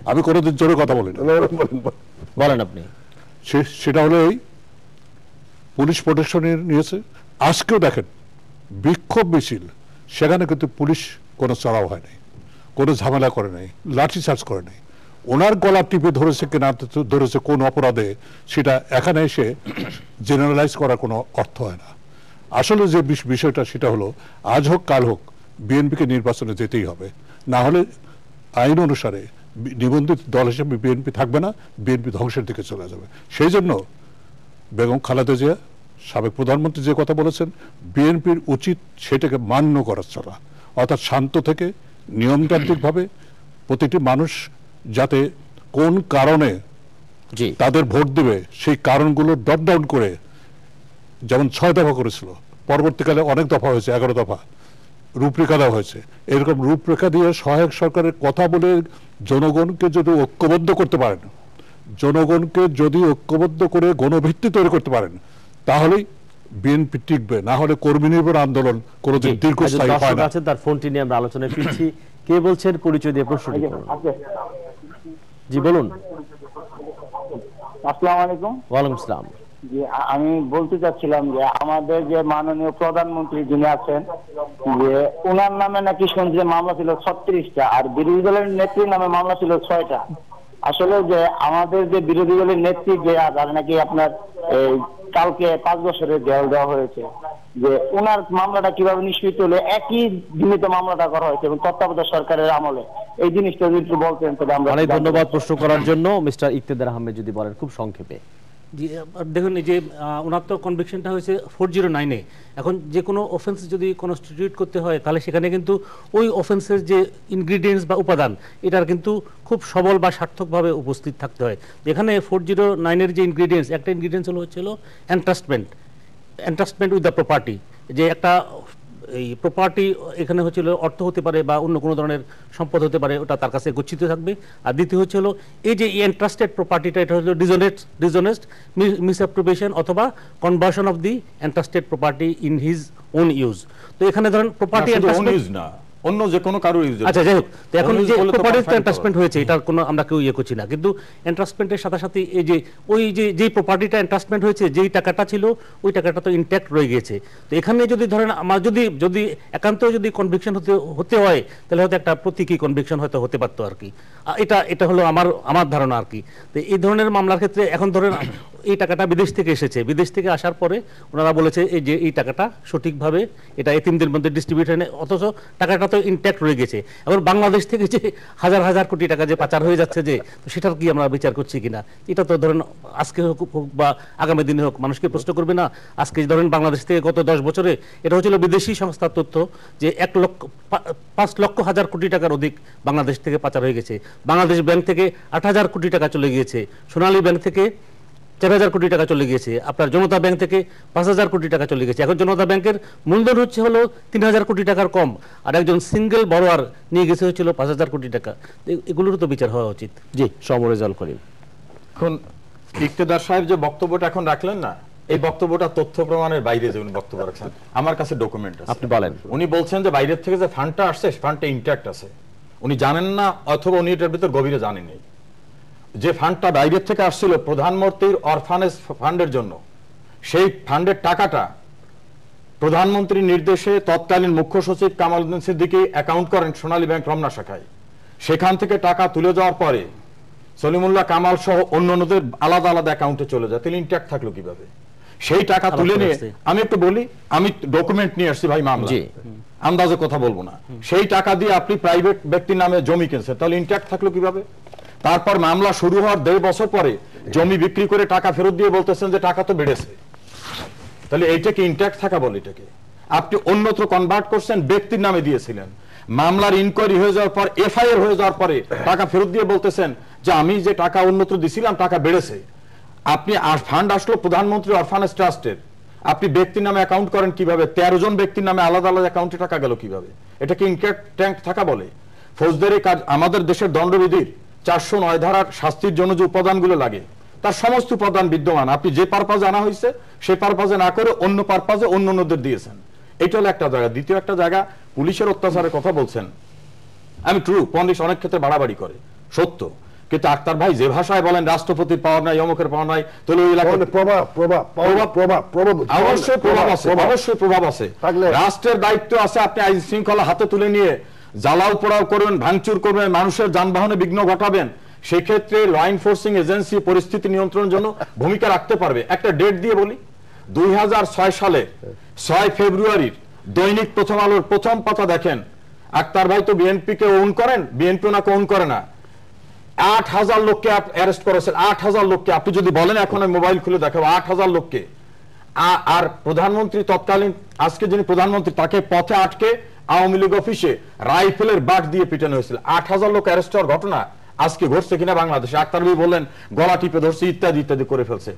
সেটা হলো এই পুলিশ নিয়েছে আজকেও দেখেন বিক্ষোভ মিছিল সেখানে কিন্তু পুলিশ কোনো চড়াও হয়নি কোন ঝামেলা করে নাই লাঠি চার্জ করে নাই ওনার গলা টিপে ধরেছে কিনা ধরেছে কোন অপরাধে সেটা এখানে এসে জেনারেলাইজ করার কোনো অর্থ হয় না আসলে যে বিষয়টা সেটা হলো আজ হোক কাল হোক বিএনপিকে নির্বাচনে যেতেই হবে না হলে আইন অনুসারে নিবন্ধিত দল হিসেবে বিএনপি থাকবে না বিএনপি ধ্বংসের দিকে চলে যাবে সেই জন্য বেগম খালেদা জিয়া সাবেক প্রধানমন্ত্রী যে কথা বলেছেন বিএনপির উচিত সেটাকে মান্য করার ছাড়া অর্থাৎ শান্ত থেকে নিয়মতান্ত্রিকভাবে প্রতিটি মানুষ যাতে কোন কারণে তাদের ভোট দেবে সেই কারণগুলো ডট ডাউন করে যেমন ছয় দফা করেছিল পরবর্তীকালে অনেক দফা হয়েছে এগারো দফা রূপরেখা দেওয়া হয়েছে এরকম রূপরেখা দিয়ে সহায়ক সরকারের কথা বলে জনগণকে যদি ঐক্যবদ্ধ করতে পারেন জনগণকে যদি ঐক্যবদ্ধ করে গণভিত্তি তৈরি করতে পারেন তাহলেই বিএনপি টিকবে না হলে কর্মী নির্ভর আন্দোলন কোনোদিন দীর্ঘস্থায়ী হয় না তার ফোনটি নিয়ে আমরা আলোচনায় ফিরছি কে বলছেন পরিচয় দিয়ে প্রশ্ন করুন আচ্ছা, জি বলুন আসসালামু আলাইকুম ওয়ালাইকুম আসসালাম জি আমি বলতে চাচ্ছিলাম যে আমাদের যে মাননীয় প্রধানমন্ত্রী যিনি আছেন যে ওনার নামে নাকি শুনছি মামলা ছিল ছত্রিশটা আর বিরোধী দলের নেত্রীর নামে মামলা ছিল ছয়টা আসলে যে আমাদের যে বিরোধী দলের নেত্রী যে আর নাকি আপনার কালকে পাঁচ বছরের জেল দেওয়া হয়েছে যে ওনার মামলাটা কিভাবে নিষ্কৃত হলো একই দিনে তো মামলাটা করা হয়েছে এবং তত্ত্বাবধায়ক সরকারের আমলে এই জিনিসটা যদি একটু বলতেন তবে আমরা অনেক ধন্যবাদ প্রশ্ন করার জন্য মিস্টার ইকতেদার আহমেদ যদি বলেন খুব সংক্ষেপে দেখুন এই যে ওনার তো কনভিকশনটা হয়েছে ফোর জিরো নাইনে এখন যে কোনো অফেন্স যদি কনস্টিটিউট করতে হয় তাহলে সেখানে কিন্তু ওই অফেন্সের যে ইনগ্রিডিয়েন্টস বা উপাদান এটার কিন্তু খুব সবল বা সার্থকভাবে উপস্থিত থাকতে হয় এখানে ফোর জিরো নাইনের যে ইনগ্রিডিয়েন্টস একটা ইনগ্রিডিয়েন্টস হলো হচ্ছিল entrustment entrustment with the property যে একটা এই প্রপার্টি এখানে হচ্ছিল অর্থ হতে পারে বা অন্য কোনো ধরনের সম্পদ হতে পারে ওটা তার কাছে গচ্ছিত থাকবে আর দ্বিতীয় হচ্ছে হলো এই যে এন্ট্রাস্টেড প্রপার্টিটা এটা হলো ডিজনেট ডিজনেস্ট মিসঅ্যাপ্রোপ্রিয়েশন অথবা conversion of the entrusted property in his own use তো এখানে ধরেন প্রপার্টি ইউজ না অন্য যে কোনো কারোর ইউজ আচ্ছা যাই হোক তো এখন যে প্রপার্টিতে এন্ট্রাস্টমেন্ট হয়েছে এটা কোনো আমরা কেউ ইয়ে করছি না কিন্তু এন্ট্রাস্টমেন্টের সাথে সাথে এই যে ওই যে যে প্রপার্টিটা এন্ট্রাস্টমেন্ট হয়েছে যেই টাকাটা ছিল ওই টাকাটা তো ইনট্যাক্ট রয়ে গিয়েছে তো এখানে যদি ধরেন আমার যদি যদি একান্ত যদি কনভিকশন হতে হতে হয় তাহলে হয়তো একটা প্রতীকী কনভিকশন হয়তো হতে পারতো আর কি এটা এটা হলো আমার আমার ধারণা আর কি তো এই ধরনের মামলার ক্ষেত্রে এখন ধরেন এই টাকাটা বিদেশ থেকে এসেছে বিদেশ থেকে আসার পরে ওনারা বলেছে এই যে এই টাকাটা সঠিকভাবে এটা এতিমদের মধ্যে ডিস্ট্রিবিউশন অথচ টাকাটা তো ইনট্যাক্ট রয়ে গেছে এবং বাংলাদেশ থেকে যে হাজার হাজার কোটি টাকা যে পাচার হয়ে যাচ্ছে যে সেটার কি আমরা বিচার করছি কিনা এটা তো ধরেন আজকে হোক হোক বা আগামী দিনে হোক মানুষকে প্রশ্ন করবে না আজকে ধরেন বাংলাদেশ থেকে গত দশ বছরে এটা হচ্ছিল বিদেশি সংস্থার তথ্য যে এক লক্ষ পাঁচ লক্ষ হাজার কোটি টাকার অধিক বাংলাদেশ থেকে পাচার হয়ে গেছে বাংলাদেশ ব্যাংক থেকে আট হাজার কোটি টাকা চলে গিয়েছে সোনালী ব্যাংক থেকে চার হাজার কোটি টাকা চলে গিয়েছে আপনার জনতা ব্যাংক থেকে পাঁচ হাজার কোটি টাকা চলে গেছে এখন জনতা ব্যাংকের মূলধন হচ্ছে হলো তিন হাজার কোটি টাকার কম আর একজন সিঙ্গেল বড়োয়ার নিয়ে গেছে হচ্ছিল পাঁচ হাজার কোটি টাকা এগুলোর তো বিচার হওয়া উচিত জি সমরেজাল করিম এখন ইকতেদার সাহেব যে বক্তব্যটা এখন রাখলেন না এই বক্তব্যটা তথ্য প্রমাণের বাইরে যে উনি বক্তব্য রাখছেন আমার কাছে ডকুমেন্ট আছে আপনি বলেন উনি বলছেন যে বাইরের থেকে যে ফান্ডটা আসছে ফান্ডটা ইন্ট্যাক্ট আছে উনি জানেন না অথবা উনি এটার ভিতর গভীরে জানেন যে ফান্ডটা বাইরের থেকে আসছিল প্রধানমন্ত্রীর অরফানেজ ফান্ডের জন্য সেই ফান্ডের টাকাটা প্রধানমন্ত্রীর নির্দেশে তৎকালীন মুখ্য সচিব কামালউদ্দিন সিদ্দিকি অ্যাকাউন্ট করেন সোনালী ব্যাংক রমনা শাখায় সেখান থেকে টাকা তুলে যাওয়ার পরে সলিমুল্লাহ কামাল সহ অন্য অন্যদের আলাদা আলাদা অ্যাকাউন্টে চলে যায় তিনি ইন্ট্যাক্ট থাকলো কিভাবে সেই টাকা তুলে নিয়ে আমি একটু বলি আমি ডকুমেন্ট নিয়ে আসছি ভাই মামলা আন্দাজে কথা বলবো না সেই টাকা দিয়ে আপনি প্রাইভেট ব্যক্তির নামে জমি কিনছেন তাহলে ইন্ট্যাক্ট থাকলো কিভাবে তারপর মামলা শুরু হওয়ার দেড় বছর পরে জমি বিক্রি করে টাকা ফেরত দিয়ে বলতেছেন যে টাকা তো বেড়েছে তাহলে এইটাকে ইন্ট্যাক্ট থাকা বলে এটাকে আপনি অন্যত্র কনভার্ট করছেন ব্যক্তির নামে দিয়েছিলেন মামলার ইনকোয়ারি হয়ে যাওয়ার পর এফআইআর হয়ে যাওয়ার পরে টাকা ফেরত দিয়ে বলতেছেন যে আমি যে টাকা অন্যত্র দিছিলাম টাকা বেড়েছে আপনি ফান্ড আসলো প্রধানমন্ত্রী অরফানেস ট্রাস্টের আপনি ব্যক্তির নামে অ্যাকাউন্ট করেন কিভাবে তেরো জন ব্যক্তির নামে আলাদা আলাদা অ্যাকাউন্টে টাকা গেল কিভাবে এটাকে ইনকাম ট্যাঙ্ক থাকা বলে ফৌজদারি কাজ আমাদের দেশের দণ্ডবিধির চারশো নয় ধারার শাস্তির জন্য যে উপাদানগুলো লাগে তার সমস্ত উপাদান বিদ্যমান আপনি যে পারপাজে আনা হয়েছে সে পারপাজে না করে অন্য পারপাজে অন্য অন্যদের দিয়েছেন এটা হলো একটা জায়গা দ্বিতীয় একটা জায়গা পুলিশের অত্যাচারের কথা বলছেন আমি ট্রু পন্ডিশ অনেক ক্ষেত্রে বাড়াবাড়ি করে সত্য কিন্তু আক্তার ভাই যে ভাষায় বলেন রাষ্ট্রপতির পাওয়া নাই অমুকের পাওয়া নাই তাহলে ওই এলাকায় প্রভাব আছে অবশ্যই প্রভাব আছে রাষ্ট্রের দায়িত্ব আছে আপনি আইন শৃঙ্খলা হাতে তুলে নিয়ে জ্বালাও পোড়াও করবেন ভাঙচুর করবেন মানুষের যানবাহনে বিঘ্ন ঘটাবেন সেক্ষেত্রে ল এনফোর্সিং এজেন্সি পরিস্থিতি নিয়ন্ত্রণের জন্য ভূমিকা রাখতে পারবে একটা ডেট দিয়ে বলি দুই সালে ছয় ফেব্রুয়ারির দৈনিক প্রথম আলোর প্রথম পাতা দেখেন আক্তার ভাই তো বিএনপি কে ওন করেন বিএনপি ওনাকে ওন করে না আট হাজার লোককে অ্যারেস্ট করেছেন আট হাজার লোককে আপনি যদি বলেন এখন মোবাইল খুলে দেখাবো আট হাজার লোককে আর প্রধানমন্ত্রী তৎকালীন আজকে যিনি প্রধানমন্ত্রী তাকে পথে আটকে আওয়ামী লীগ অফিসে রাইফেলের বাট দিয়ে পিটানো হয়েছিল আট হাজার লোক অ্যারেস্ট হওয়ার ঘটনা আজকে ঘটছে কিনা বাংলাদেশে আক্তার ভাই বললেন গলা টিপে ধরছে ইত্যাদি ইত্যাদি করে ফেলছে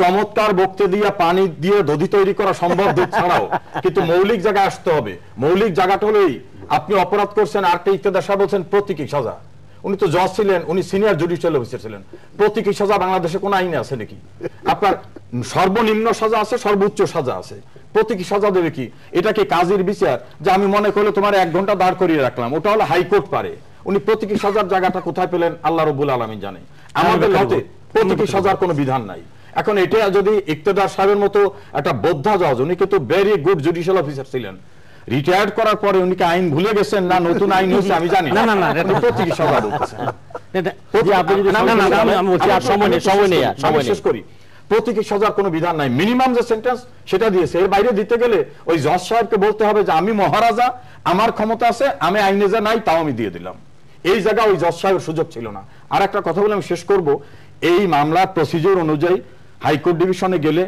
চমৎকার বক্তে দিয়ে পানি দিয়ে দধি তৈরি করা সম্ভব ছাড়াও কিন্তু মৌলিক জায়গায় আসতে হবে মৌলিক জায়গাটা হলেই আপনি অপরাধ করছেন আর কে ইত্যাদি বলছেন প্রতীকী সাজা উনি তো জজ ছিলেন উনি সিনিয়র জুডিশিয়াল অফিসার ছিলেন প্রতীকী সাজা বাংলাদেশে কোন আইনে আছে নাকি আপনার সর্বনিম্ন সাজা আছে সর্বোচ্চ সাজা আছে প্রতীকী সাজা দেবে কি এটা কি কাজের বিচার যে আমি মনে করলে তোমার এক ঘন্টা দাঁড় করিয়ে রাখলাম ওটা হলো হাইকোর্ট পারে উনি প্রতীকী সাজার জায়গাটা কোথায় পেলেন আল্লাহ রবুল আলমিন জানে আমাদের হাতে প্রতীকী সাজার কোনো বিধান নাই এখন এটা যদি ইকতেদার সাহেবের মতো একটা বদ্ধা জজ উনি কিন্তু ভেরি গুড জুডিশিয়াল অফিসার ছিলেন রিটায়ার্ড করার পরে উনি কি আইন ভুলে গেছেন না নতুন আইন হয়েছে আমি জানি না না না এটা প্রতীকী সভা প্রতীকী সজার কোনো বিধান নাই মিনিমাম যে সেন্টেন্স সেটা দিয়েছে এর বাইরে দিতে গেলে ওই জজ সাহেবকে বলতে হবে যে আমি মহারাজা আমার ক্ষমতা আছে আমি আইনে যা নাই তাও আমি দিয়ে দিলাম এই জায়গা ওই জজ সাহেবের সুযোগ ছিল না আর একটা কথা বলে আমি শেষ করব এই মামলার প্রসিজিওর অনুযায়ী হাইকোর্ট ডিভিশনে গেলে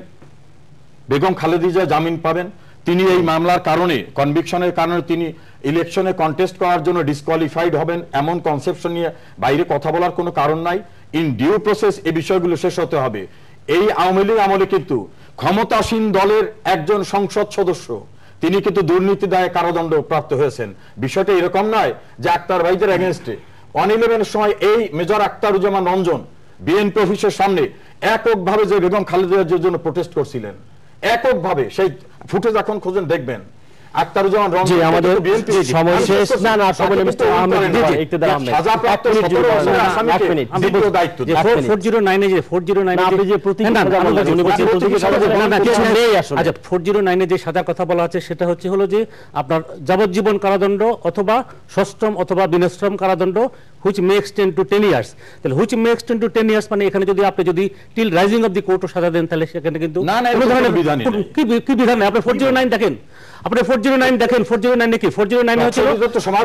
বেগম খালেদিজা জামিন পাবেন তিনি এই মামলার কারণে কনভিকশনের কারণে তিনি ইলেকশনে কন্টেস্ট করার জন্য ডিসকোয়ালিফাইড হবেন এমন কনসেপশন নিয়ে বাইরে কথা বলার কোনো কারণ নাই ইন ডিউ প্রসেস এই বিষয়গুলো শেষ হতে হবে এই আওয়ামী লীগ আমলে কিন্তু ক্ষমতাসীন দলের একজন সংসদ সদস্য তিনি কিন্তু দুর্নীতি দায়ে কারাদণ্ড প্রাপ্ত হয়েছেন বিষয়টা এরকম নয় যে আক্তার ভাইদের এগেনস্টে অন ইলেভেনের সময় এই মেজর আক্তারুজ্জামান রঞ্জন বিএনপি অফিসের সামনে এককভাবে যে বেগম খালেদা জিয়ার জন্য প্রোটেস্ট করছিলেন এককভাবে সেই ফুটেজ এখন খুঁজেন দেখবেন সেটা হচ্ছে হলো যে আপনার যাবজ্জীবন কারাদণ্ড অথবা ষষ্ঠম অথবা বিনশ্রম কারাদণ্ড which may extend to ten years তাহলে which may extend to ten years মানে এখানে যদি আপনি যদি till rising of the court সাজা দেন তাহলে সেখানে কিন্তু না কি বিধান আপনি ফোর জিরো নাইন দেখেন আপনি ফোর জিরো নাইন দেখেন ফোর জিরো নাইনে কি ফোর জিরো নাইন হচ্ছে আচ্ছা,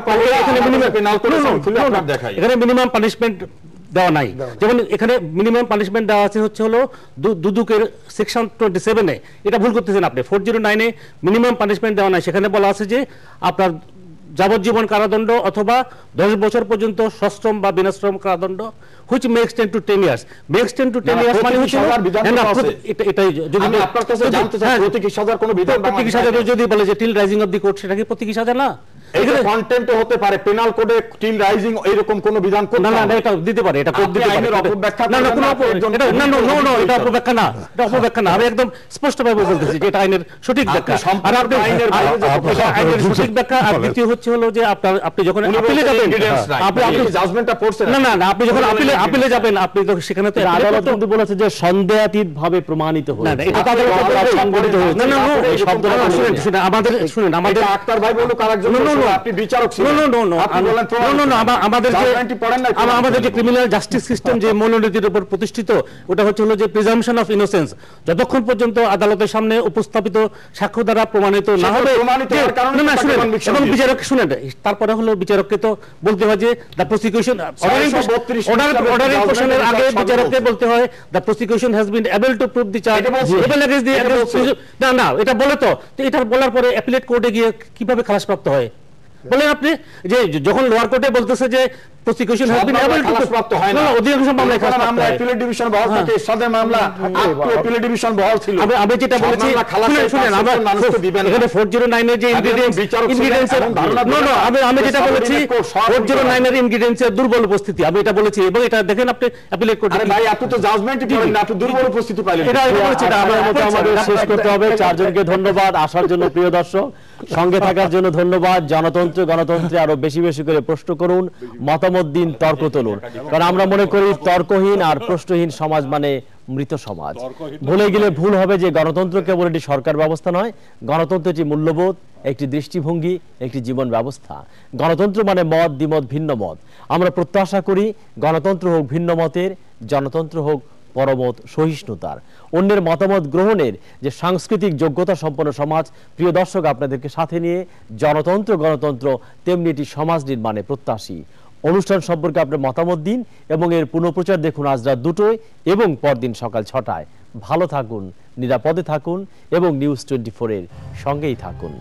এখানে মিনিমাম পানিশমেন্ট দেওয়া নাই যেমন এখানে মিনিমাম পানিশমেন্ট দেওয়া আছে হচ্ছে হলো দুদুকের সেকশন টোয়েন্টি সেভেনে এটা ভুল করতেছেন আপনি ফোর জিরো নাইনে মিনিমাম পানিশমেন্ট দেওয়া নাই সেখানে বলা আছে যে আপনার যাবজ্জীবন কারাদণ্ড অথবা দশ বছর পর্যন্ত সশ্রম বা বিনাশ্রম কারাদণ্ড which max ten to ten years max ten to ten years মানে হচ্ছে হ্যাঁ, এটাই যদি আপনার কাছে জানতে চাই হ্যাঁ, প্রতীকী সাজার কোনো বিধান প্রতীকী মানে সাজা যদি বলে যে till rising of the court সেটা কি প্রতীকী সাজা না কন্টেন্ট হতে পারে পেনাল কোডে টিল রাইজিং এরকম কোন বিধান না না এটা দিতে পারে এটা কোড দিতে পারে না না কোনো এটা না না নো এটা অপব্যাখ্যা না এটা অপব্যাখ্যা না আমি একদম স্পষ্ট ভাবে বলতেছি যে এটা আইনের সঠিক ব্যাখ্যা আর আপনি আইনের আইনের সঠিক ব্যাখ্যা আর দ্বিতীয় হচ্ছে হলো যে আপনার আপনি যখন আপিলে যাবেন আপনি আপনি জাজমেন্টটা পড়ছেন না না না আপনি যখন আপিলে আপিলে যাবেন আপনি তো সেখানে তো আদালত কিন্তু বলেছে যে সন্দেহাতীত ভাবে প্রমাণিত হয়েছে না এটা তাদের সংগঠিত হয়েছে না না এই শব্দটা শুনেন আমাদের শুনেন আমাদের আক্তার ভাই বলুক আরেকজন তারপরে হলো বিচারককে তো বলতে হয় যে দা প্রসিকিউশন আগে বিচারককে বলতে হয় the prosecution has been able to prove the charge না না এটা বলে তো এটা বলার পরে অ্যাপিলেট কোর্টে গিয়ে কিভাবে খালাসপ্রাপ্ত হয় বলেন আপনি যে যখন লোয়ার কোর্টে বলতেছে যে prosecution has been able to প্রাপ্ত হয় না না অধিকাংশ হ্যাঁ। হ্যাঁ, হ্যাঁ, মামলা খালাস মামলা অ্যাপিলেট ডিভিশন বহাল থাকে সদে মামলা আপ অ্যাপিলেট ডিভিশন বহাল ছিল আমি আমি যেটা বলেছি শুনেন শুনেন আমরা মানুষকে দিবেন এখানে 409 এর যে ইনগ্রেডিয়েন্ট ইনগ্রেডিয়েন্টস ইনগ্রেডিয়েন্টস না না আমি আমি যেটা বলেছি 409 এর ইনগ্রেডিয়েন্টস দুর্বল উপস্থিতি আমি এটা বলেছি এবং এটা দেখেন আপনি অ্যাপিলেট করতে আরে ভাই আপনি তো জাজমেন্ট দিবেন না আপনি দুর্বল উপস্থিতি পাইলেন এটা আমি বলেছি এটা আমার মতো আচ্ছা, আমাদের আচ্ছা, শেষ আচ্ছা। করতে হবে চারজনকে ধন্যবাদ আসার জন্য প্রিয় দর্শক সঙ্গে থাকার জন্য ধন্যবাদ জনতন্ত্র গণতন্ত্রে আরো বেশি বেশি করে প্রশ্ন করুন মতামত নিয়ামত তর্ক তলুন কারণ আমরা মনে করি তর্কহীন আর প্রশ্নহীন সমাজ মানে মৃত সমাজ ভুলে গেলে ভুল হবে যে গণতন্ত্র কেবল এটি সরকার ব্যবস্থা নয় গণতন্ত্র একটি মূল্যবোধ একটি দৃষ্টিভঙ্গি একটি জীবন ব্যবস্থা গণতন্ত্র মানে মত দ্বিমত ভিন্ন মত আমরা প্রত্যাশা করি গণতন্ত্র হোক ভিন্ন মতের জনতন্ত্র হোক পরমত সহিষ্ণুতার অন্যের মতামত গ্রহণের যে সাংস্কৃতিক যোগ্যতা সম্পন্ন সমাজ প্রিয় দর্শক আপনাদেরকে সাথে নিয়ে জনতন্ত্র গণতন্ত্র তেমনি এটি সমাজ নির্মাণে প্রত্যাশী অনুষ্ঠান সম্পর্কে আপনার মতামত দিন এবং এর পুনঃপ্রচার দেখুন আজ রাত দুটোয় এবং পরদিন সকাল ছটায় ভালো থাকুন নিরাপদে থাকুন এবং নিউজ টোয়েন্টি ফোরের সঙ্গেই থাকুন